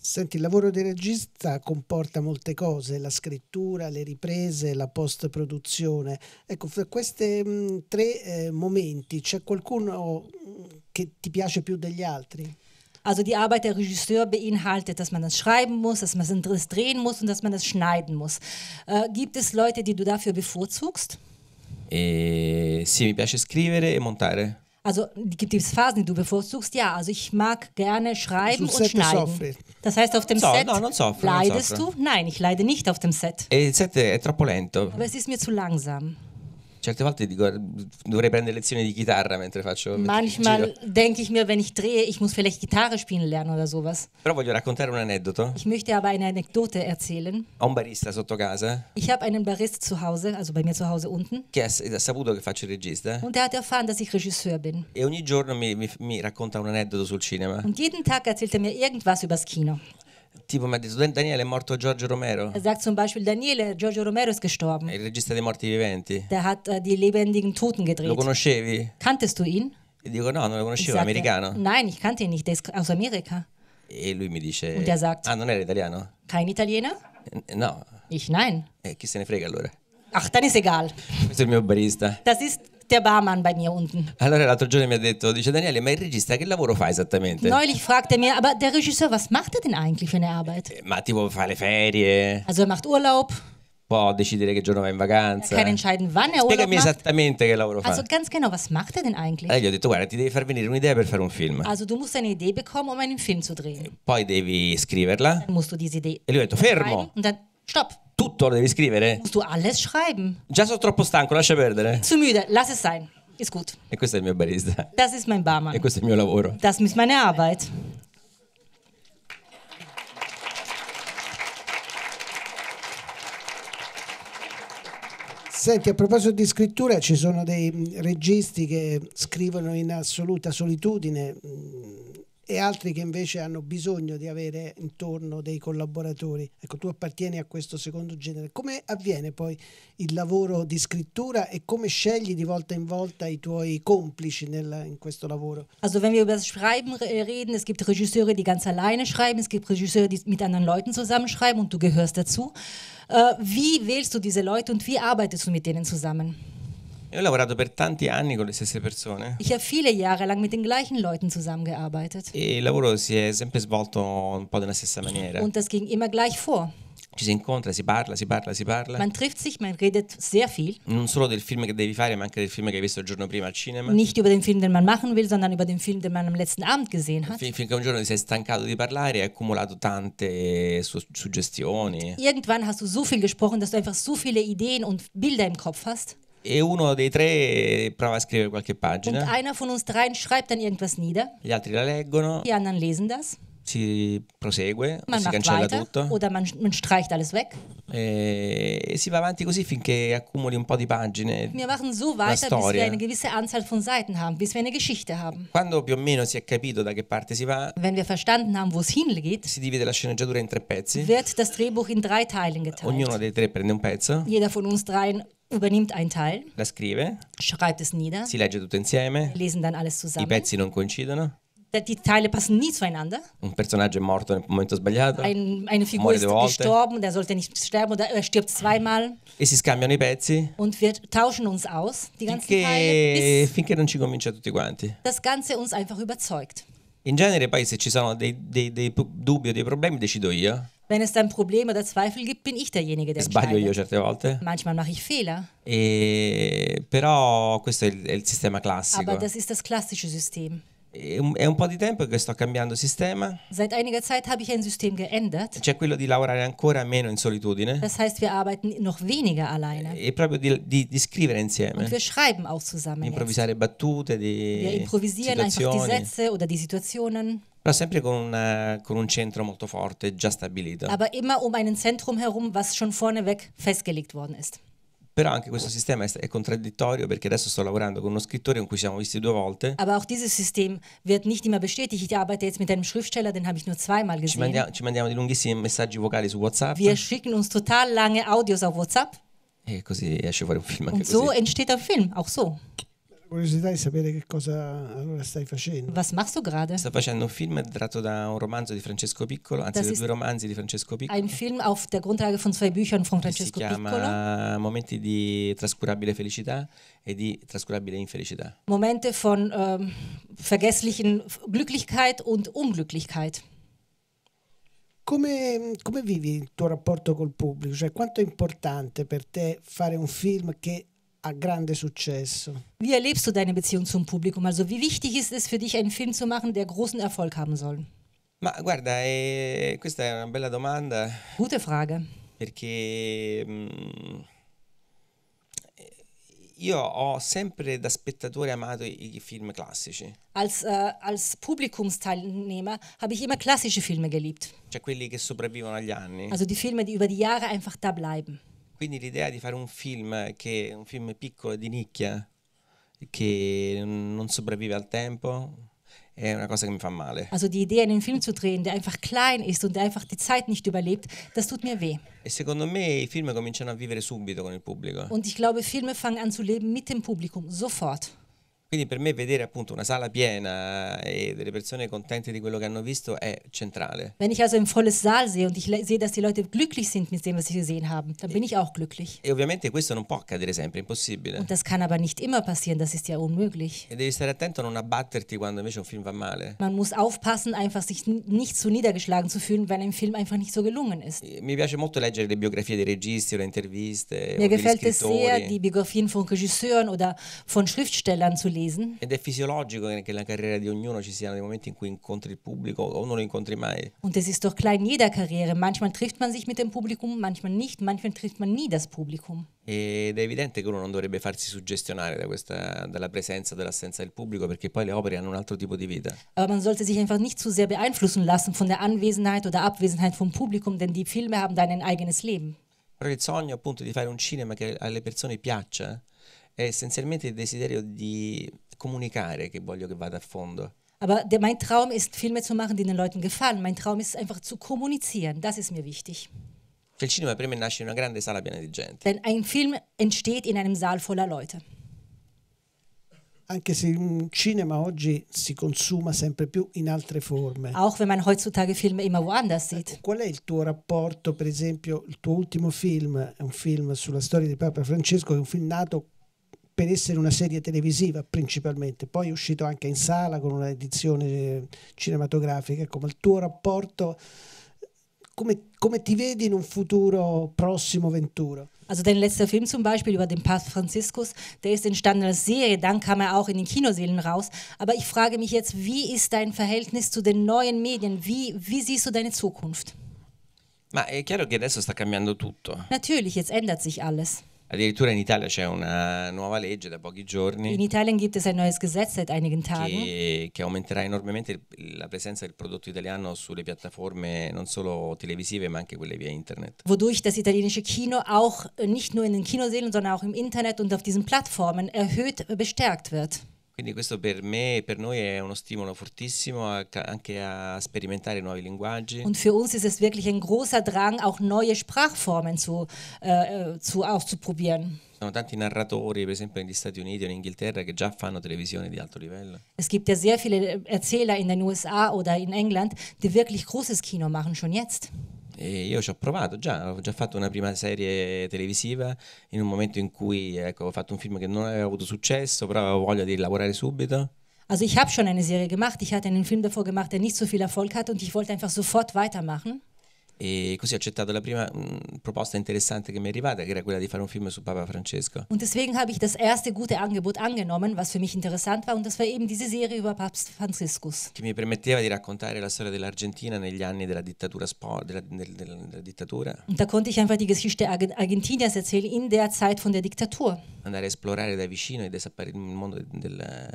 Senti, il lavoro di regista comporta molte cose, la scrittura, le riprese, la post-produzione. Ecco, fra questi mm, tre eh, momenti c'è qualcuno mm, che ti piace più degli altri? Also die Arbeit der Regisseur beinhaltet, dass man das schreiben muss, dass man das drehen muss und dass man das schneiden muss. Äh, gibt es Leute, die du dafür bevorzugst? Eh, sì, mi piace scrivere e montare. Also gibt es Phasen, die du bevorzugst? Ja, also ich mag gerne schreiben Sul also und schneiden. Das heißt, auf dem so, Set no, non leidest du? Nein, ich leide nicht auf dem Set. E äh, il set äh, è troppo lento. Aber es ist mir zu langsam. Certe volte dico, dovrei prendere lezioni di chitarra mentre faccio. Manchmal denke ich mir, wenn ich drehe, ich muss vielleicht Gitarre spielen lernen oder sowas. Però voglio raccontare un aneddoto. Ich möchte aber eine Anekdote erzählen. Ho un barista sotto casa. Ich habe einen Barista zu Hause, also bei mir zu Hause unten. Che ha, ha saputo che faccio il regista. Und er hat erfahren, dass ich Regisseur bin. E ogni giorno mi, mi, mi racconta un aneddoto sul cinema. Und jeden Tag erzählt er mir irgendwas übers Kino. Tipo, mi ha detto, Daniele è morto Giorgio Romero. Er sagt zum Beispiel, Daniele, Giorgio Romero è gestorben. il regista dei morti viventi. Der hat uh, die lebendigen Toten gedreht. Lo conoscevi? Kanntest du ihn? E dico, no, non lo conoscevo, è esatto. americano. Nein, ich kannte ihn nicht, der ist aus Amerika. E lui mi dice, Und er sagt, ah, non era italiano? Kein Italiener? No. Ich nein. E eh, chi se ne frega allora? Ach, dann ist egal. Questo è il mio barista. Das ist der Barmann bei mir unten. Allora l'altro giorno mi ha detto, dice Daniele, ma il regista che lavoro fa esattamente? Neulich fragte er mir, aber der Regisseur, was macht er denn eigentlich für eine Arbeit? Eh, ma tipo fa le ferie, Also er macht Urlaub, può decidere che giorno va in er vacanza. kann entscheiden, wann er Urlaub Spiegami macht. esattamente che lavoro fa. Also ganz genau, was macht er denn eigentlich? Allora eh, gli ho detto, guarda, ti devi far venire un'idea per fare un film. Also du musst eine Idee bekommen, um einen Film zu drehen. Poi devi scriverla. Dann musst du diese Idee E lui ha detto, fermo! und dann stopp. tutto lo devi scrivere. Musst du alles schreiben. Già sono troppo stanco, lascia perdere. Zu müde, lass es sein. Ist gut. E questo è il mio barista. Das ist mein Barman. E questo è il mio lavoro. Das ist meine Arbeit. Senti, a proposito di scrittura, ci sono dei registi che scrivono in assoluta solitudine, e altri che invece hanno bisogno di avere intorno dei collaboratori. Ecco, tu appartieni a questo secondo genere. Come avviene poi il lavoro di scrittura e come scegli di volta in volta i tuoi complici nel, in questo lavoro? Also, wenn wir über das Schreiben reden, es gibt Regisseure, die ganz alleine schreiben, es gibt Regisseure, die mit anderen Leuten schreiben und du gehörst dazu. Äh, wie wählst du diese Leute und wie arbeitest du mit denen zusammen? Io ho lavorato per tanti anni con le stesse persone. Ich habe viele Jahre lang mit den gleichen Leuten zusammengearbeitet. E il lavoro si è sempre svolto un po' nella stessa maniera. Und das ging immer gleich vor. Ci si incontra, si parla, si parla, si parla. Man trifft sich, man redet sehr viel. Non solo del film che devi fare, ma anche del film che hai visto il giorno prima al cinema. Nicht über den Film, den man machen will, sondern über den Film, den man am letzten Abend gesehen hat. Fin, finché un giorno ti sei stancato di parlare e hai accumulato tante eh, su suggestioni. Irgendwann hast du so viel gesprochen, dass du einfach so viele Ideen und Bilder im Kopf hast. e uno dei tre prova a scrivere qualche pagina. Und einer von uns dreien schreibt dann irgendwas nieder. Gli altri la leggono. Die anderen lesen das. Si prosegue, man si cancella weiter, tutto. Oder man, man streicht alles weg. E, eh, e, si va avanti così finché accumuli un po' di pagine. Wir machen so weiter, bis wir eine gewisse Anzahl von Seiten haben, bis wir eine Geschichte haben. Quando più o meno si è capito da che parte si va, Wenn wir verstanden haben, wo es hingeht, si divide la sceneggiatura in tre pezzi. Wird das Drehbuch in drei Teilen geteilt. Ognuno dei tre prende un pezzo. Jeder von uns dreien übernimmt einen Teil, la scrive, schreibt es nieder, si legge tutto insieme, lesen dann alles zusammen, i pezzi non coincidono, die Teile passen nie zueinander. Un personaggio è morto nel momento sbagliato. Ein, eine Figur ist gestorben, der sollte nicht sterben oder er stirbt zweimal. E si scambiano i pezzi. Und wir tauschen uns aus, die ganzen finché, Teile. Bis finché non ci convince tutti quanti. Das Ganze uns einfach überzeugt. In genere poi se ci sono dei, dei, dei dubbi o dei problemi decido io. Wenn es dann Probleme oder Zweifel gibt, bin ich derjenige, der Sbaglio io certe volte. Manchmal mache ich Fehler. E, però questo è il, è il sistema classico. Aber das ist das klassische System. E è un, po' di tempo che sto cambiando sistema. Seit einiger Zeit habe ich ein System geändert. C'è quello di lavorare ancora meno in solitudine Das heißt, wir arbeiten noch weniger alleine. e proprio di, di- di scrivere insieme, Und wir schreiben auch zusammen. di improvvisare battute, Wir di einfach die Sätze oder die Situationen. No, sempre con, una, eh, con, un centro molto forte, già stabilito. Aber immer um einen Zentrum herum, was schon vorneweg festgelegt worden ist. Però anche questo sistema è, è contraddittorio perché adesso sto lavorando con uno scrittore con cui ci siamo visti due volte. Aber auch dieses System wird nicht immer bestätigt. Ich arbeite jetzt mit einem Schriftsteller, den habe ich nur zweimal gesehen. Ci mandiamo, ci mandiamo dei lunghissimi messaggi vocali su WhatsApp. Wir schicken uns total lange Audios auf WhatsApp. E così esce fuori un film anche Und so entsteht ein Film, auch so. curiosità di sapere che cosa allora stai facendo. Was machst du gerade? Sto facendo un film tratto da un romanzo di Francesco Piccolo, anzi da due romanzi di Francesco Piccolo. Un Film auf der Grundlage von zwei Büchern von Francesco Piccolo. Si chiama Piccolo. Momenti di trascurabile felicità e di trascurabile infelicità. Momente von ähm, vergesslichen Glücklichkeit und Unglücklichkeit. Come, come vivi il tuo rapporto col pubblico? Cioè, quanto è importante per te fare un film che ha grande successo. Wie erlebst du deine Beziehung zum Publikum? Also wie wichtig ist es für dich, einen Film zu machen, der großen Erfolg haben soll? Ma guarda, eh, questa è una bella domanda. Gute Frage. Perché mh, mm, io ho sempre da spettatore amato i, i film classici. Als, äh, als Publikumsteilnehmer habe ich immer klassische Filme geliebt. Cioè quelli che sopravvivono agli anni. Also die Filme, die über die Jahre einfach da bleiben. Quindi l'idea di fare un film, che, un film piccolo di nicchia che non sopravvive al tempo, è una cosa che mi fa male. Also die Idee, einen Film zu drehen, der einfach klein ist und der einfach die Zeit nicht überlebt, das tut mir weh. E secondo me i film cominciano a vivere subito con il pubblico. Und ich glaube, Filme fangen an zu leben mit dem Publikum, sofort. Quindi per me vedere appunto una Sala piena eh, e delle persone contente di quello che hanno visto è centrale. Wenn ich also ein volles Saal sehe und ich sehe, dass die Leute glücklich sind mit dem, was sie gesehen haben, dann bin e ich auch glücklich. E ovviamente questo non può accadere sempre, impossibile. Und das kann aber nicht immer passieren, das ist ja unmöglich. E devi stare attento a non abbatterti quando invece un film va male. Man muss aufpassen, einfach sich nicht zu niedergeschlagen zu fühlen, wenn ein Film einfach nicht so gelungen ist. E mi piace molto leggere le biografie dei registi o interviste. Mir gefällt es sehr, die Biografien von Regisseuren oder von Schriftstellern zu lesen. lesen. Ed è fisiologico che nella carriera di ognuno ci siano dei momenti in cui incontri il pubblico o non lo incontri mai. Und das ist doch klar in jeder Karriere. Manchmal trifft man sich mit dem Publikum, manchmal nicht, manchmal trifft man nie das Publikum. Ed è evidente che uno non dovrebbe farsi suggestionare da questa, dalla presenza o dall'assenza del pubblico, perché poi le opere hanno un altro tipo di vita. Aber man sollte sich einfach nicht zu sehr beeinflussen lassen von der Anwesenheit oder Abwesenheit vom Publikum, denn die Filme haben da ein eigenes Leben. Però il sogno appunto di fare un cinema che alle persone piaccia è essenzialmente il desiderio di comunicare che voglio che vada a fondo. Aber der, mein Traum ist, Filme zu machen, die den Leuten gefallen. Mein Traum ist einfach zu kommunizieren. Das ist mir wichtig. Il cinema prima nasce in una grande sala piena di gente. Denn ein Film entsteht in einem Saal voller Leute. Anche se il cinema oggi si consuma sempre più in altre forme. Auch wenn man heutzutage Filme immer woanders sieht. Ecco, qual è il tuo rapporto, per esempio, il tuo ultimo film, è un film sulla storia di Papa Francesco, è un film nato per essere una serie televisiva principalmente, poi è uscito anche in sala con un'edizione eh, cinematografica, come il tuo rapporto, come, come ti vedi in un futuro prossimo Venturo? Also dein letzter Film zum Beispiel über den Papst Franziskus, der ist entstanden als Serie, dann kam er auch in den Kinoseelen raus. Aber ich frage mich jetzt, wie ist dein Verhältnis zu den neuen Medien? Wie, wie siehst du deine Zukunft? Ma è chiaro che adesso sta cambiando tutto. Natürlich, jetzt ändert sich alles. Addirittura in Italia c'è una nuova legge da pochi giorni. In Italien gibt es ein neues Gesetz seit einigen Tagen. Che, che aumenterà enormemente il, la presenza del prodotto italiano sulle piattaforme non solo televisive ma anche quelle via internet. Wodurch das italienische Kino auch äh, nicht nur in den Kinosälen, sondern auch im Internet und auf diesen Plattformen erhöht bestärkt wird. Quindi questo per me e per noi è uno stimolo fortissimo anche a sperimentare nuovi linguaggi. Und für uns ist es wirklich ein großer Drang, auch neue Sprachformen zu, äh, äh zu auszuprobieren. Sono tanti narratori, per esempio negli Stati Uniti o in Inghilterra, che già fanno televisione di alto livello. Es gibt ja sehr viele Erzähler in den USA oder in England, die wirklich großes Kino machen schon jetzt. E io ci ho provato già, ho già fatto una prima serie televisiva in un momento in cui ecco, ho fatto un film che non aveva avuto successo, però avevo voglia di lavorare subito. Also ich habe schon eine Serie gemacht, ich hatte einen Film davor gemacht, der nicht so viel Erfolg hatte und ich wollte einfach sofort weitermachen. E così ho accettato la prima mh, mm, proposta interessante che mi è arrivata, che era quella di fare un film su Papa Francesco. Und deswegen habe ich das erste gute Angebot angenommen, was für mich interessant war, und das war eben diese Serie über Papst Franziskus. Che mi permetteva di raccontare la storia dell'Argentina negli anni della dittatura. della, della, della, della dittatura. Und da konnte ich einfach die Geschichte Argentiniens erzählen in der Zeit von der Diktatur. Andare a esplorare da vicino e sapere il mondo della,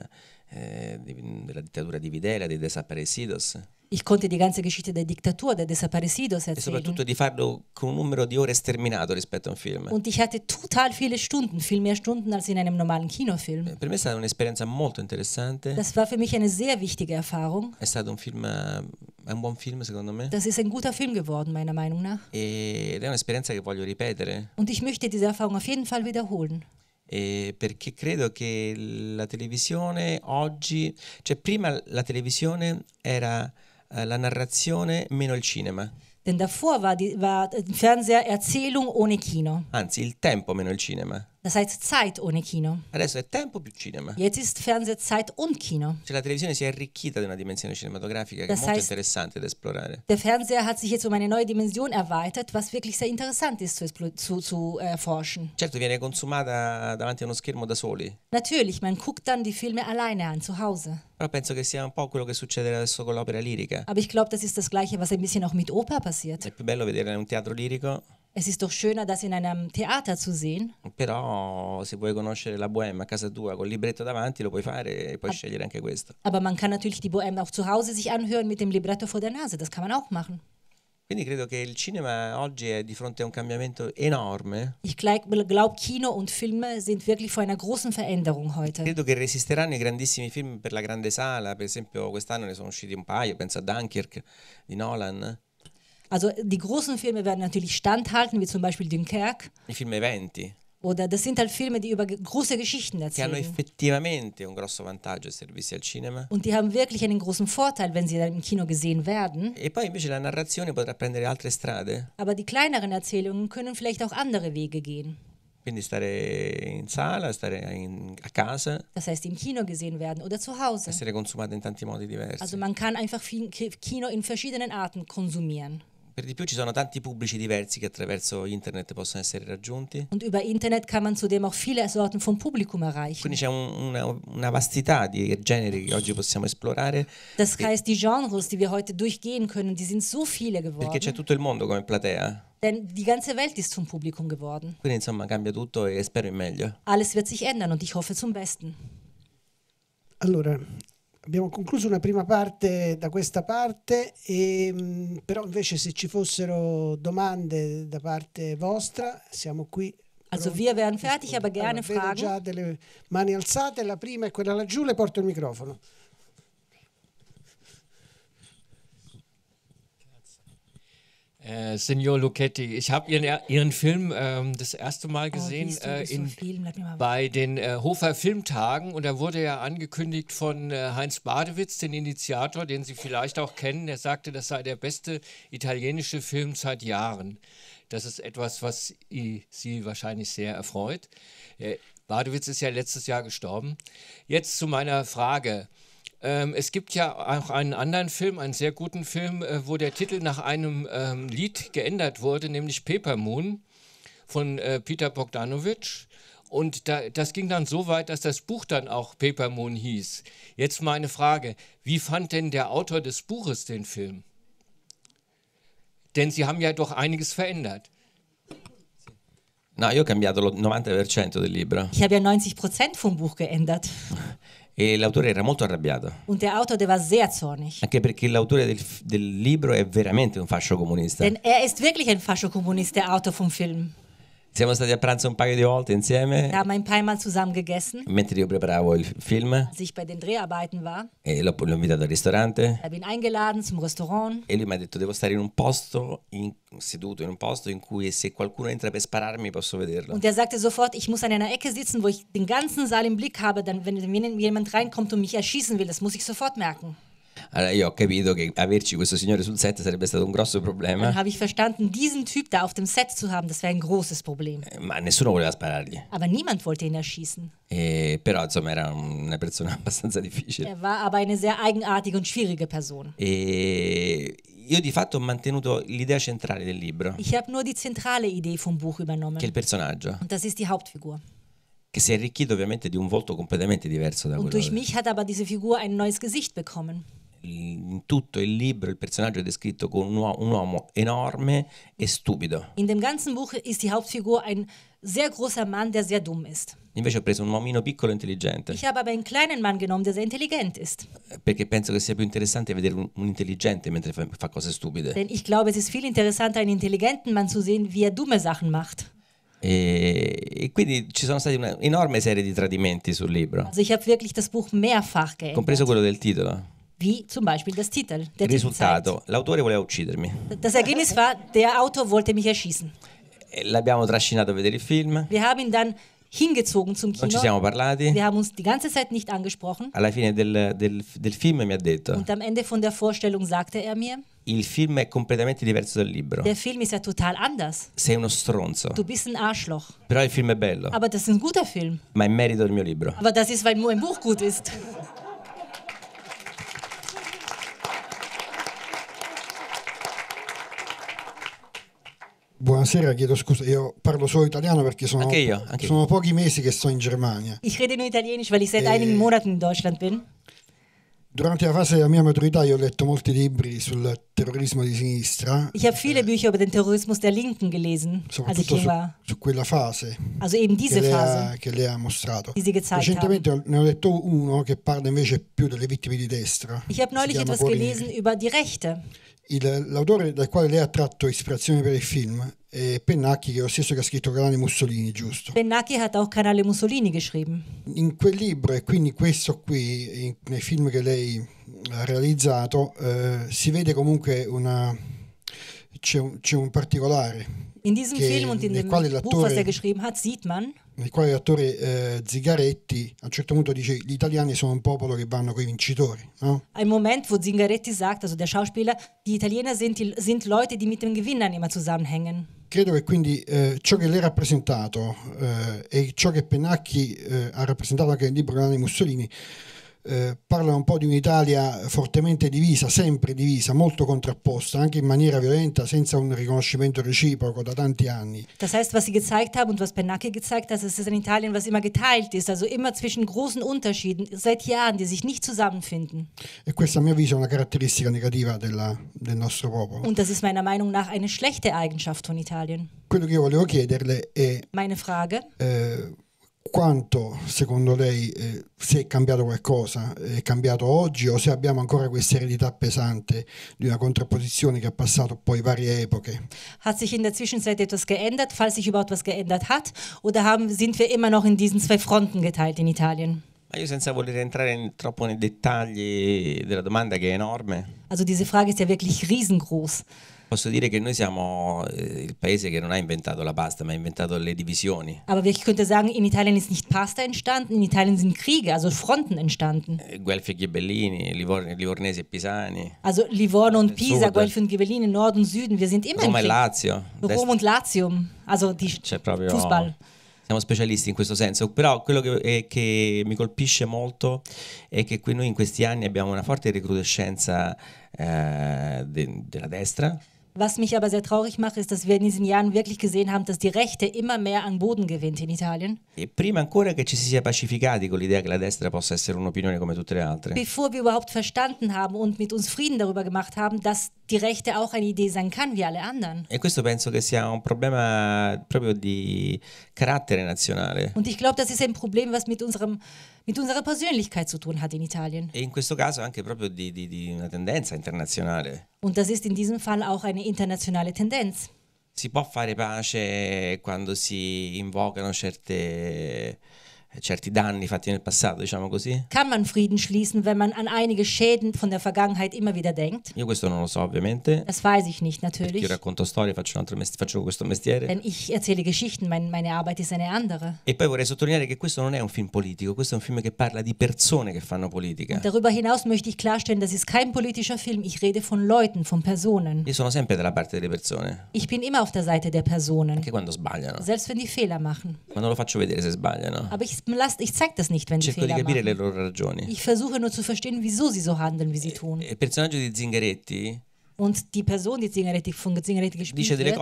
eh, della dittatura di Videla, dei desaparecidos il conte di ganze geschichte der Diktatur, der Desaparecidos erzählen. E soprattutto di farlo con un numero di ore sterminato rispetto a un film. Und ich hatte total viele Stunden, viel mehr Stunden als in einem normalen Kinofilm. Eh, per me è stata un'esperienza molto interessante. Das war für mich eine sehr wichtige Erfahrung. È stato un film eh, è un buon film secondo me. Das ist ein guter Film geworden meiner Meinung nach. Ed è un'esperienza che voglio ripetere. Und ich möchte diese Erfahrung auf jeden Fall wiederholen. Eh, perché credo che la televisione oggi, cioè prima la televisione era eh, la narrazione meno il Cinema. Denn davor war, die, war Fernseher Erzählung ohne Kino. Anzi, il tempo meno il cinema. Das heißt Zeit ohne Kino. Adesso è tempo più cinema. Jetzt ist Fernsehzeit und Kino. Cioè la televisione si è arricchita di una dimensione cinematografica das che è molto interessante da esplorare. Der Fernseher hat sich jetzt um eine neue Dimension erweitert, was wirklich sehr interessant ist zu, zu, zu erforschen. Äh, certo, viene consumata davanti a uno schermo da soli. Natürlich, man guckt dann die Filme alleine an, zu Hause. Però penso che sia un po' quello che succede adesso con l'opera lirica. Aber ich glaube, das ist das gleiche, was ein bisschen auch mit Oper passiert. È più bello vedere in un teatro lirico. Es ist doch schöner, das in einem Theater zu sehen. Però se vuoi conoscere la Bohème a casa tua con il libretto davanti lo puoi fare e puoi aber, scegliere anche questo. Aber man kann natürlich die Bohème auch zu Hause sich anhören mit dem Libretto vor der Nase, das kann man auch machen. Quindi credo che il cinema oggi è di fronte a un cambiamento enorme. Ich glaube, Kino und Filme sind wirklich vor einer großen Veränderung heute. Credo che resisteranno i grandissimi film per la grande sala, per esempio quest'anno ne sono usciti un paio, penso a Dunkirk di Nolan. Also die großen Filme werden natürlich standhalten, wie zum Beispiel Dunkerque. I film eventi. Oder das sind halt Filme, die über große Geschichten erzählen. un grosso vantaggio essere al cinema. Und die haben wirklich einen großen Vorteil, wenn sie dann im Kino gesehen werden. E poi invece la narrazione potrà prendere altre strade. Aber die kleineren Erzählungen können vielleicht auch andere Wege gehen. Quindi stare in sala, stare in- a casa, Das heißt, im Kino gesehen werden oder zu Hause. essere consumata in tanti modi diversi. Also man kann einfach Kino in verschiedenen Arten konsumieren. Per di più ci sono tanti pubblici diversi che attraverso Internet possono essere raggiunti. Und über Internet kann man zudem auch viele Sorten von Publikum erreichen. Quindi c'è un, una, una, vastità di generi che oggi possiamo esplorare. Das heißt, die Genres, die wir heute durchgehen können, die sind so viele geworden. Perché c'è tutto il mondo come platea. Denn die ganze Welt ist zum Publikum geworden. Quindi insomma cambia tutto e spero in meglio. Alles wird sich ändern und ich hoffe zum Besten. Allora, abbiamo concluso una prima parte da questa parte, e, ehm, però invece se ci fossero domande da parte vostra, siamo qui. Also wir wären fertig, aber gerne allora, Fragen. già delle mani alzate, la prima è quella laggiù, le porto il microfono. Äh, Signor Lucchetti. Ich habe ihren, ihren Film ähm, das erste Mal oh, gesehen oh, du, äh, in, so bei den äh, Hofer Filmtagen und da wurde ja angekündigt von äh, Heinz Badewitz, den Initiator, den Sie vielleicht auch kennen. Er sagte, das sei der beste italienische Film seit Jahren. Das ist etwas, was I, Sie wahrscheinlich sehr erfreut. Äh, Badewitz ist ja letztes Jahr gestorben. Jetzt zu meiner Frage. Ähm, es gibt ja auch einen anderen Film, einen sehr guten Film, äh, wo der Titel nach einem ähm, Lied geändert wurde, nämlich Paper Moon von äh, Peter Bogdanovich. Und da, das ging dann so weit, dass das Buch dann auch Paper Moon hieß. Jetzt meine Frage, wie fand denn der Autor des Buches den Film? Denn Sie haben ja doch einiges verändert. No, io ho cambiato il 90% del libro. Ich habe ja 90% vom Buch geändert. e l'autore era molto arrabbiato. Und der Autor, der war sehr zornig. Anche perché l'autore del, del libro è veramente un fascio comunista. Denn er ist wirklich ein comunista, der Autor vom Film. Siamo stati a pranzo un paio di volte insieme. Wir haben ein paar Mal zusammen gegessen. Mentre io preparavo il film. Als ich bei den Dreharbeiten war. E l'ho, l'ho invitato al ristorante. Habe ihn eingeladen zum Restaurant. E lui mi ha detto devo stare in un posto in, seduto in un posto in cui se qualcuno entra per spararmi posso vederlo. Und er sagte sofort, ich muss an einer Ecke sitzen, wo ich den ganzen Saal im Blick habe, dann wenn jemand reinkommt und mich erschießen will, das muss ich sofort merken. Allora io ho capito che averci questo signore sul set sarebbe stato un grosso problema. Dann habe ich verstanden, diesen Typ da auf dem Set zu haben, das wäre ein großes Problem. Eh, ma nessuno voleva sparargli. Aber niemand wollte ihn erschießen. E, però insomma era una persona abbastanza difficile. Er war aber eine sehr eigenartige und schwierige Person. E io di fatto ho mantenuto l'idea centrale del libro. Ich habe nur die zentrale Idee vom Buch übernommen. Che è il personaggio. Und das ist die Hauptfigur. che si è arricchito ovviamente di un volto completamente diverso da quello. Und durch mich hat aber diese Figur ein neues Gesicht bekommen. in tutto il libro il personaggio è descritto come un, un uomo enorme e stupido. In dem ganzen Buch ist die Hauptfigur ein sehr großer Mann, der sehr dumm ist. Invece ho preso un uomino piccolo e intelligente. Ich habe aber einen kleinen Mann genommen, der sehr intelligent ist. Eh, perché penso che sia più interessante vedere un, un intelligente mentre fa, fa cose stupide. Denn ich glaube, es ist viel interessanter, einen intelligenten Mann zu sehen, wie er dumme Sachen macht. E, quindi ci sono state un'enorme serie di tradimenti sul libro. Also ich habe wirklich das Buch mehrfach geändert. Compreso quello del titolo. wie zum Beispiel das Titel. Der Risultato, l'autore voleva uccidermi. Das Ergebnis war, der Autor wollte mich erschießen. Eh, l'abbiamo trascinato a vedere il film. Wir haben ihn dann hingezogen zum Kino. Non ci siamo parlati. Wir haben uns die ganze Zeit nicht angesprochen. Alla fine del, del, del film mi ha detto. Und am Ende von der Vorstellung sagte er mir. Il film è completamente diverso dal libro. Der Film ist ja total anders. Sei uno stronzo. Du bist ein Arschloch. Però il film è bello. Aber das ist ein guter Film. Ma è merito del mio libro. Aber das ist, weil nur ein Buch gut ist. Buonasera, chiedo scusa, io parlo solo italiano perché sono, okay, ja, okay. sono pochi mesi che sto in Germania. Ich rede nur italienisch, weil ich seit eh, einigen Monaten in Deutschland bin. Durante la fase della mia maturità io ho letto molti libri sul terrorismo di sinistra. Ich habe viele eh, Bücher über den Terrorismus der Linken gelesen, als ich Su, su quella fase. Also eben diese che Phase. Ha, che lei ha mostrato. Die sie gezeigt Recentemente haben. ne ho letto uno che parla invece più delle vittime di destra. Ich habe neulich etwas gelesen über die Rechte. Il, l'autore dal quale lei ha tratto ispirazione per il film è Pennacchi, che è lo stesso che ha scritto Canale Mussolini, giusto? Pennacchi hat auch Canale Mussolini geschrieben. In quel libro, e quindi questo qui, in, nei film che lei ha realizzato, eh, si vede comunque una, c'è un, c'è un particolare in diesem Film und in dem Buch, was er geschrieben hat, sieht man, nel quale l'attore eh, Zingaretti a un certo punto dice gli italiani sono un popolo che vanno coi vincitori no? ein Moment wo Zingaretti sagt also der Schauspieler gli italiani sind, die, sind Leute die mit den Gewinnern immer zusammenhängen credo che quindi eh, ciò che lei ha rappresentato eh, e ciò che Pennacchi eh, ha rappresentato anche nel libro Grande Mussolini eh, parlano un po' di un'Italia fortemente divisa, sempre divisa, molto contrapposta, anche in maniera violenta, senza un riconoscimento reciproco da tanti anni. Das heißt, was sie gezeigt haben und was Bernanke gezeigt hat, ist es in Italien, was immer geteilt ist, also immer zwischen großen Unterschieden seit Jahren, die sich nicht zusammenfinden. E questa a mio avviso è una caratteristica negativa della, del nostro popolo. Und das ist meiner Meinung nach eine schlechte Eigenschaft von Italien. Quello che io volevo chiederle è Meine Frage eh, quanto secondo lei eh, se è cambiato qualcosa, è cambiato oggi o se abbiamo ancora questa eredità pesante di una contrapposizione che ha passato poi varie Epoche? Hat sich in der Zwischenzeit etwas geändert, falls sich überhaupt was geändert hat oder haben, sind wir immer noch in diesen zwei Fronten geteilt in Italien? Ma io senza voler entrare in, troppo nei dettagli della domanda che è enorme. Also diese Frage ist ja wirklich riesengroß posso dire che noi siamo eh, il paese che non ha inventato la pasta, ma ha inventato le divisioni. Aber ich könnte sagen, in Italien ist nicht Pasta entstanden, in Italien sind Kriege, also Fronten entstanden. Eh, Guelfi e Ghibellini, Livorn Livornesi e Pisani. Also Livorno und Pisa, Sud. Eh. Guelfi und Ghibellini, Nord und Süden, wir sind immer Roma in Lazio. Rom und Lazio, also die proprio... Fußball. siamo specialisti in questo senso, però quello che, che, mi colpisce molto è che qui noi in questi anni abbiamo una forte recrudescenza eh, de, della destra, Was mich aber sehr traurig macht, ist, dass wir in diesen Jahren wirklich gesehen haben, dass die Rechte immer mehr an Boden gewinnt in Italien. E prima ancora che ci si sia pacificati con l'idea che la destra possa essere un'opinione come tutte le altre. Bevor wir überhaupt verstanden haben und mit uns Frieden darüber gemacht haben, dass die Rechte auch eine Idee sein kann wie alle anderen. E questo penso che sia un problema proprio di carattere nazionale. Und ich glaube, das ist ein Problem, was mit unserem mit unserer Persönlichkeit zu tun hat in Italien. E in questo caso anche proprio di, di, di una tendenza internazionale. Und das ist in diesem Fall auch eine internationale Tendenz. Si può fare pace quando si invocano certe E certi danni fatti nel passato, diciamo così. Kann man Frieden schließen, wenn man an einige Schäden von der Vergangenheit immer wieder denkt? Io questo non lo so, ovviamente. Das weiß ich nicht, natürlich. Io racconto storie, faccio, un altro mest- faccio questo mestiere. Denn ich erzähle Geschichten, mein, meine Arbeit ist eine andere. E poi vorrei sottolineare che questo non è un film politico, questo è un film che parla di persone che fanno politica. Und darüber hinaus möchte ich klarstellen, das ist kein politischer Film, ich rede von Leuten, von Personen. Io sono sempre dalla parte delle persone. Ich bin immer auf der Seite der Personen. Anche quando sbagliano. Selbst wenn die Fehler machen. Ma non lo faccio vedere se sbagliano. Aber ich ich, lass, ich zeig das nicht, wenn sie Cerco di Fehler le loro ragioni. Ich versuche nur zu verstehen, wieso sie so handeln, wie sie eh, tun. Il eh, personaggio di Zingaretti Und die Person, die Zingaretti, von Zingaretti gespielt dice wird,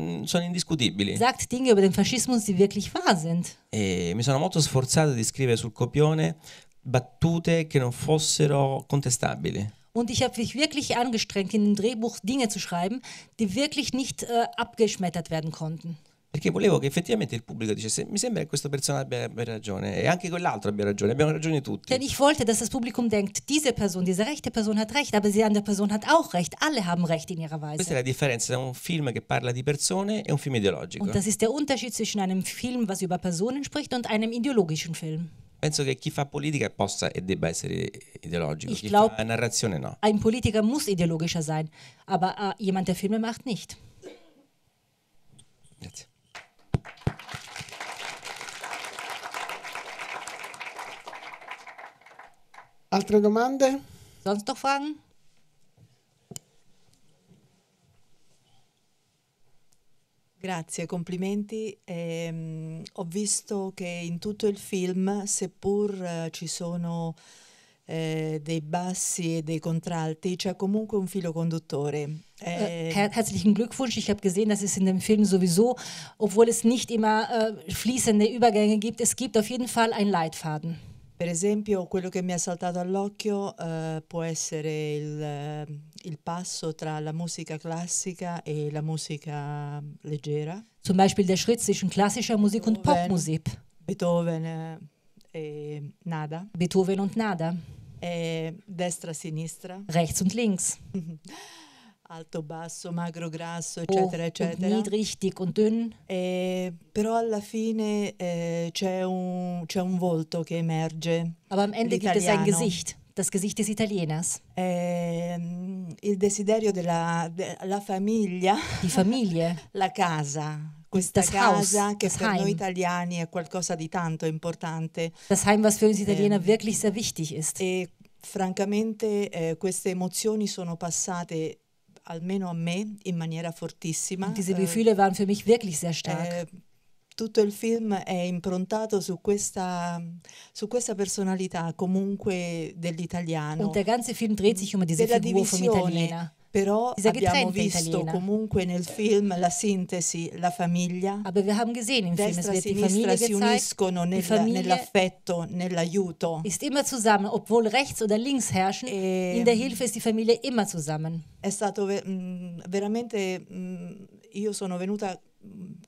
mm, sagt Dinge über den Faschismus, die wirklich wahr sind. E mi sono molto sforzato di scrivere sul copione battute che non fossero contestabili. Und ich habe mich wirklich angestrengt, in dem Drehbuch Dinge zu schreiben, die wirklich nicht äh, abgeschmettert werden konnten. perché volevo che effettivamente il pubblico dicesse mi sembra che questa persona abbia, ragione e anche quell'altro abbia ragione, abbiamo ragione tutti. Denn ich wollte, dass das Publikum denkt, diese Person, diese rechte Person hat recht, aber sie andere Person hat auch recht, alle haben recht in ihrer Weise. Questa è la differenza tra un film che parla di persone e un film ideologico. Und das ist der Unterschied zwischen einem Film, was über Personen spricht und einem ideologischen Film. Penso che chi fa politica possa e debba essere ideologico, ich chi glaub, fa narrazione no. Un politico muss ideologischer sein, aber uh, jemand der Filme macht nicht. Grazie. Altre domande? Sonst noch Fragen? Grazie, complimenti. Eh, ho visto che in tutto il film, seppur eh, ci sono eh, dei bassi e dei contralti, c'è comunque un filo conduttore. Äh, eh, her herzlichen Glückwunsch. Ich habe gesehen, dass es in dem Film sowieso, obwohl es nicht immer äh, fließende Übergänge gibt, es gibt auf jeden Fall einen Leitfaden. Per esempio, quello che mi ha saltato all'occhio eh, può essere il, eh, il, passo tra la musica classica e la musica leggera. Zum Beispiel der Schritt zwischen klassischer Musik und Popmusik. Beethoven eh, e Nada. Beethoven und Nada. E eh, destra, sinistra. Rechts und links. Mhm alto, basso, magro, grasso, eccetera, oh, eccetera. Niedrig, dick und dünn. E, eh, però alla fine eh, c'è, un, c'è, un, volto che emerge. Aber am Ende l'italiano. gibt es ein Gesicht. Das Gesicht des Italieners. Eh, il desiderio della de, la famiglia. Di famiglie. la casa. Questa das casa Haus, che per Heim. noi italiani è qualcosa di tanto importante. Das Heim, was für uns Italiener eh, wirklich sehr wichtig ist. E francamente eh, queste emozioni sono passate almeno a me, in maniera fortissima. Und diese eh, Gefühle waren für mich wirklich sehr stark. Eh, tutto il film è improntato su questa, su questa personalità comunque dell'italiano. Und der ganze Film dreht sich um diese Figur vom Italiener. Però abbiamo visto comunque nel film la sintesi, la famiglia. Aber wir haben gesehen, im Destra e sinistra si uniscono nella, nell'affetto, nell'aiuto. Ist immer zusammen, obwohl rechts oder links herrschen, e in der Hilfe ist die Familie immer zusammen. È stato veramente, io sono venuta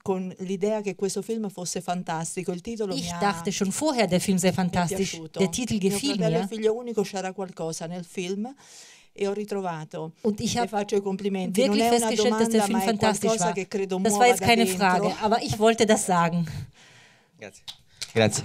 con l'idea che questo film fosse fantastico. Il titolo ich mi dachte ha, schon vorher, der Film sei fantastisch. Der Titel gefiel Mio fratello figlio unico c'era qualcosa nel film e ho ritrovato. Und ich le faccio i complimenti. Non è una domanda, ma è qualcosa che credo Das war jetzt keine dentro. Frage, aber ah, ich wollte das sagen. Grazie. Grazie.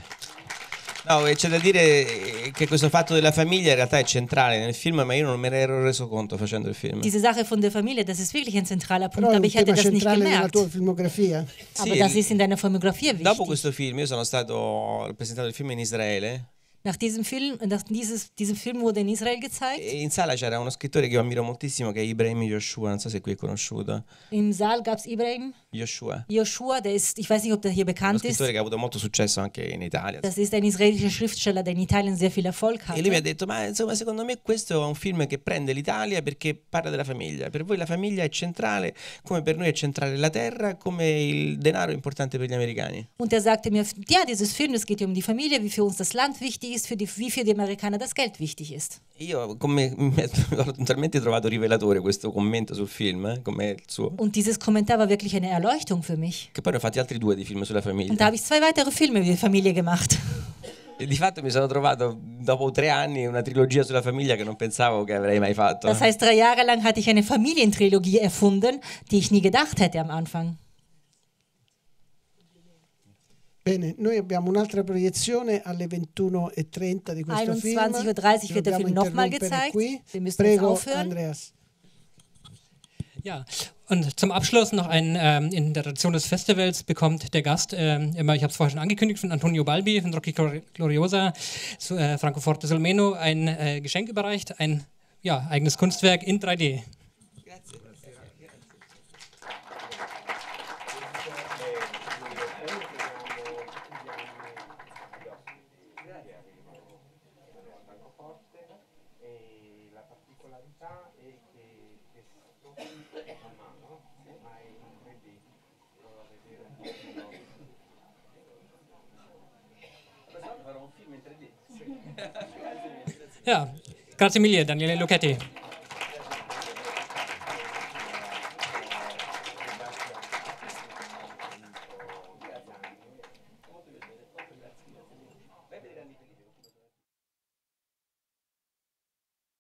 No, c'è da dire eh, che questo fatto della famiglia in realtà è centrale nel film, ma io non me ne ero reso conto facendo il film. Diese Sache von der Familie, das ist wirklich ein zentraler Punkt, Però aber ich hatte das nicht gemerkt. Nella tua filmografia. Ah, sì, aber das ist in deiner Filmografia wichtig. Dopo questo film io sono stato ho presentato il film in Israele Nach diesem Film, nach dieses, diesem Film wurde in Israel gezeigt. In sala c'era uno scrittore che io ammiro moltissimo che è Ibrahim Joshua, non so se qui è conosciuto. Im Saal gab es Ibrahim. Joshua. Joshua, der ist, ich weiß nicht, ob der hier bekannt ist. Che ha avuto molto successo anche in Italia. Das ist ein israelischer Schriftsteller, der in Italien sehr viel Erfolg hatte. E lui mi ha detto, ma insomma, secondo me questo è un film che prende l'Italia perché parla della famiglia. Per voi la famiglia è centrale, come per noi è centrale la terra, come il denaro è importante per gli americani. Und er sagte mir, ja, dieses Film, es geht um die Familie, wie für uns das Land wichtig ist, für die, wie für die Amerikaner das Geld wichtig ist. Io come, mi ho talmente trovato rivelatore questo commento sul film, eh, come il suo. Und dieses Kommentar war wirklich eine Erleuchtung. Erleuchtung für mich. Ne Und da habe ich zwei weitere Filme über die Familie gemacht. E di fatto mi sono trovato dopo tre anni una trilogia sulla famiglia che non pensavo che avrei mai fatto. Das heißt, drei Jahre lang hatte ich eine Familientrilogie erfunden, die ich nie gedacht hätte am Anfang. Bene, noi abbiamo un'altra proiezione alle 21.30 e di questo 21 film. 21.30 wird der Film nochmal gezeigt. Qui. Wir müssen Prego, aufhören. Andreas. Ja, und zum Abschluss noch eine ähm, Interpretation des Festivals bekommt der Gast, ähm, immer, ich habe es vorher schon angekündigt, von Antonio Balbi, von Rocky Gloriosa, zu, äh, Francoforte Solmeno, ein äh, Geschenk überreicht, ein ja, eigenes Kunstwerk in 3D. Yeah. Grazie mille, Daniele Lucchetti.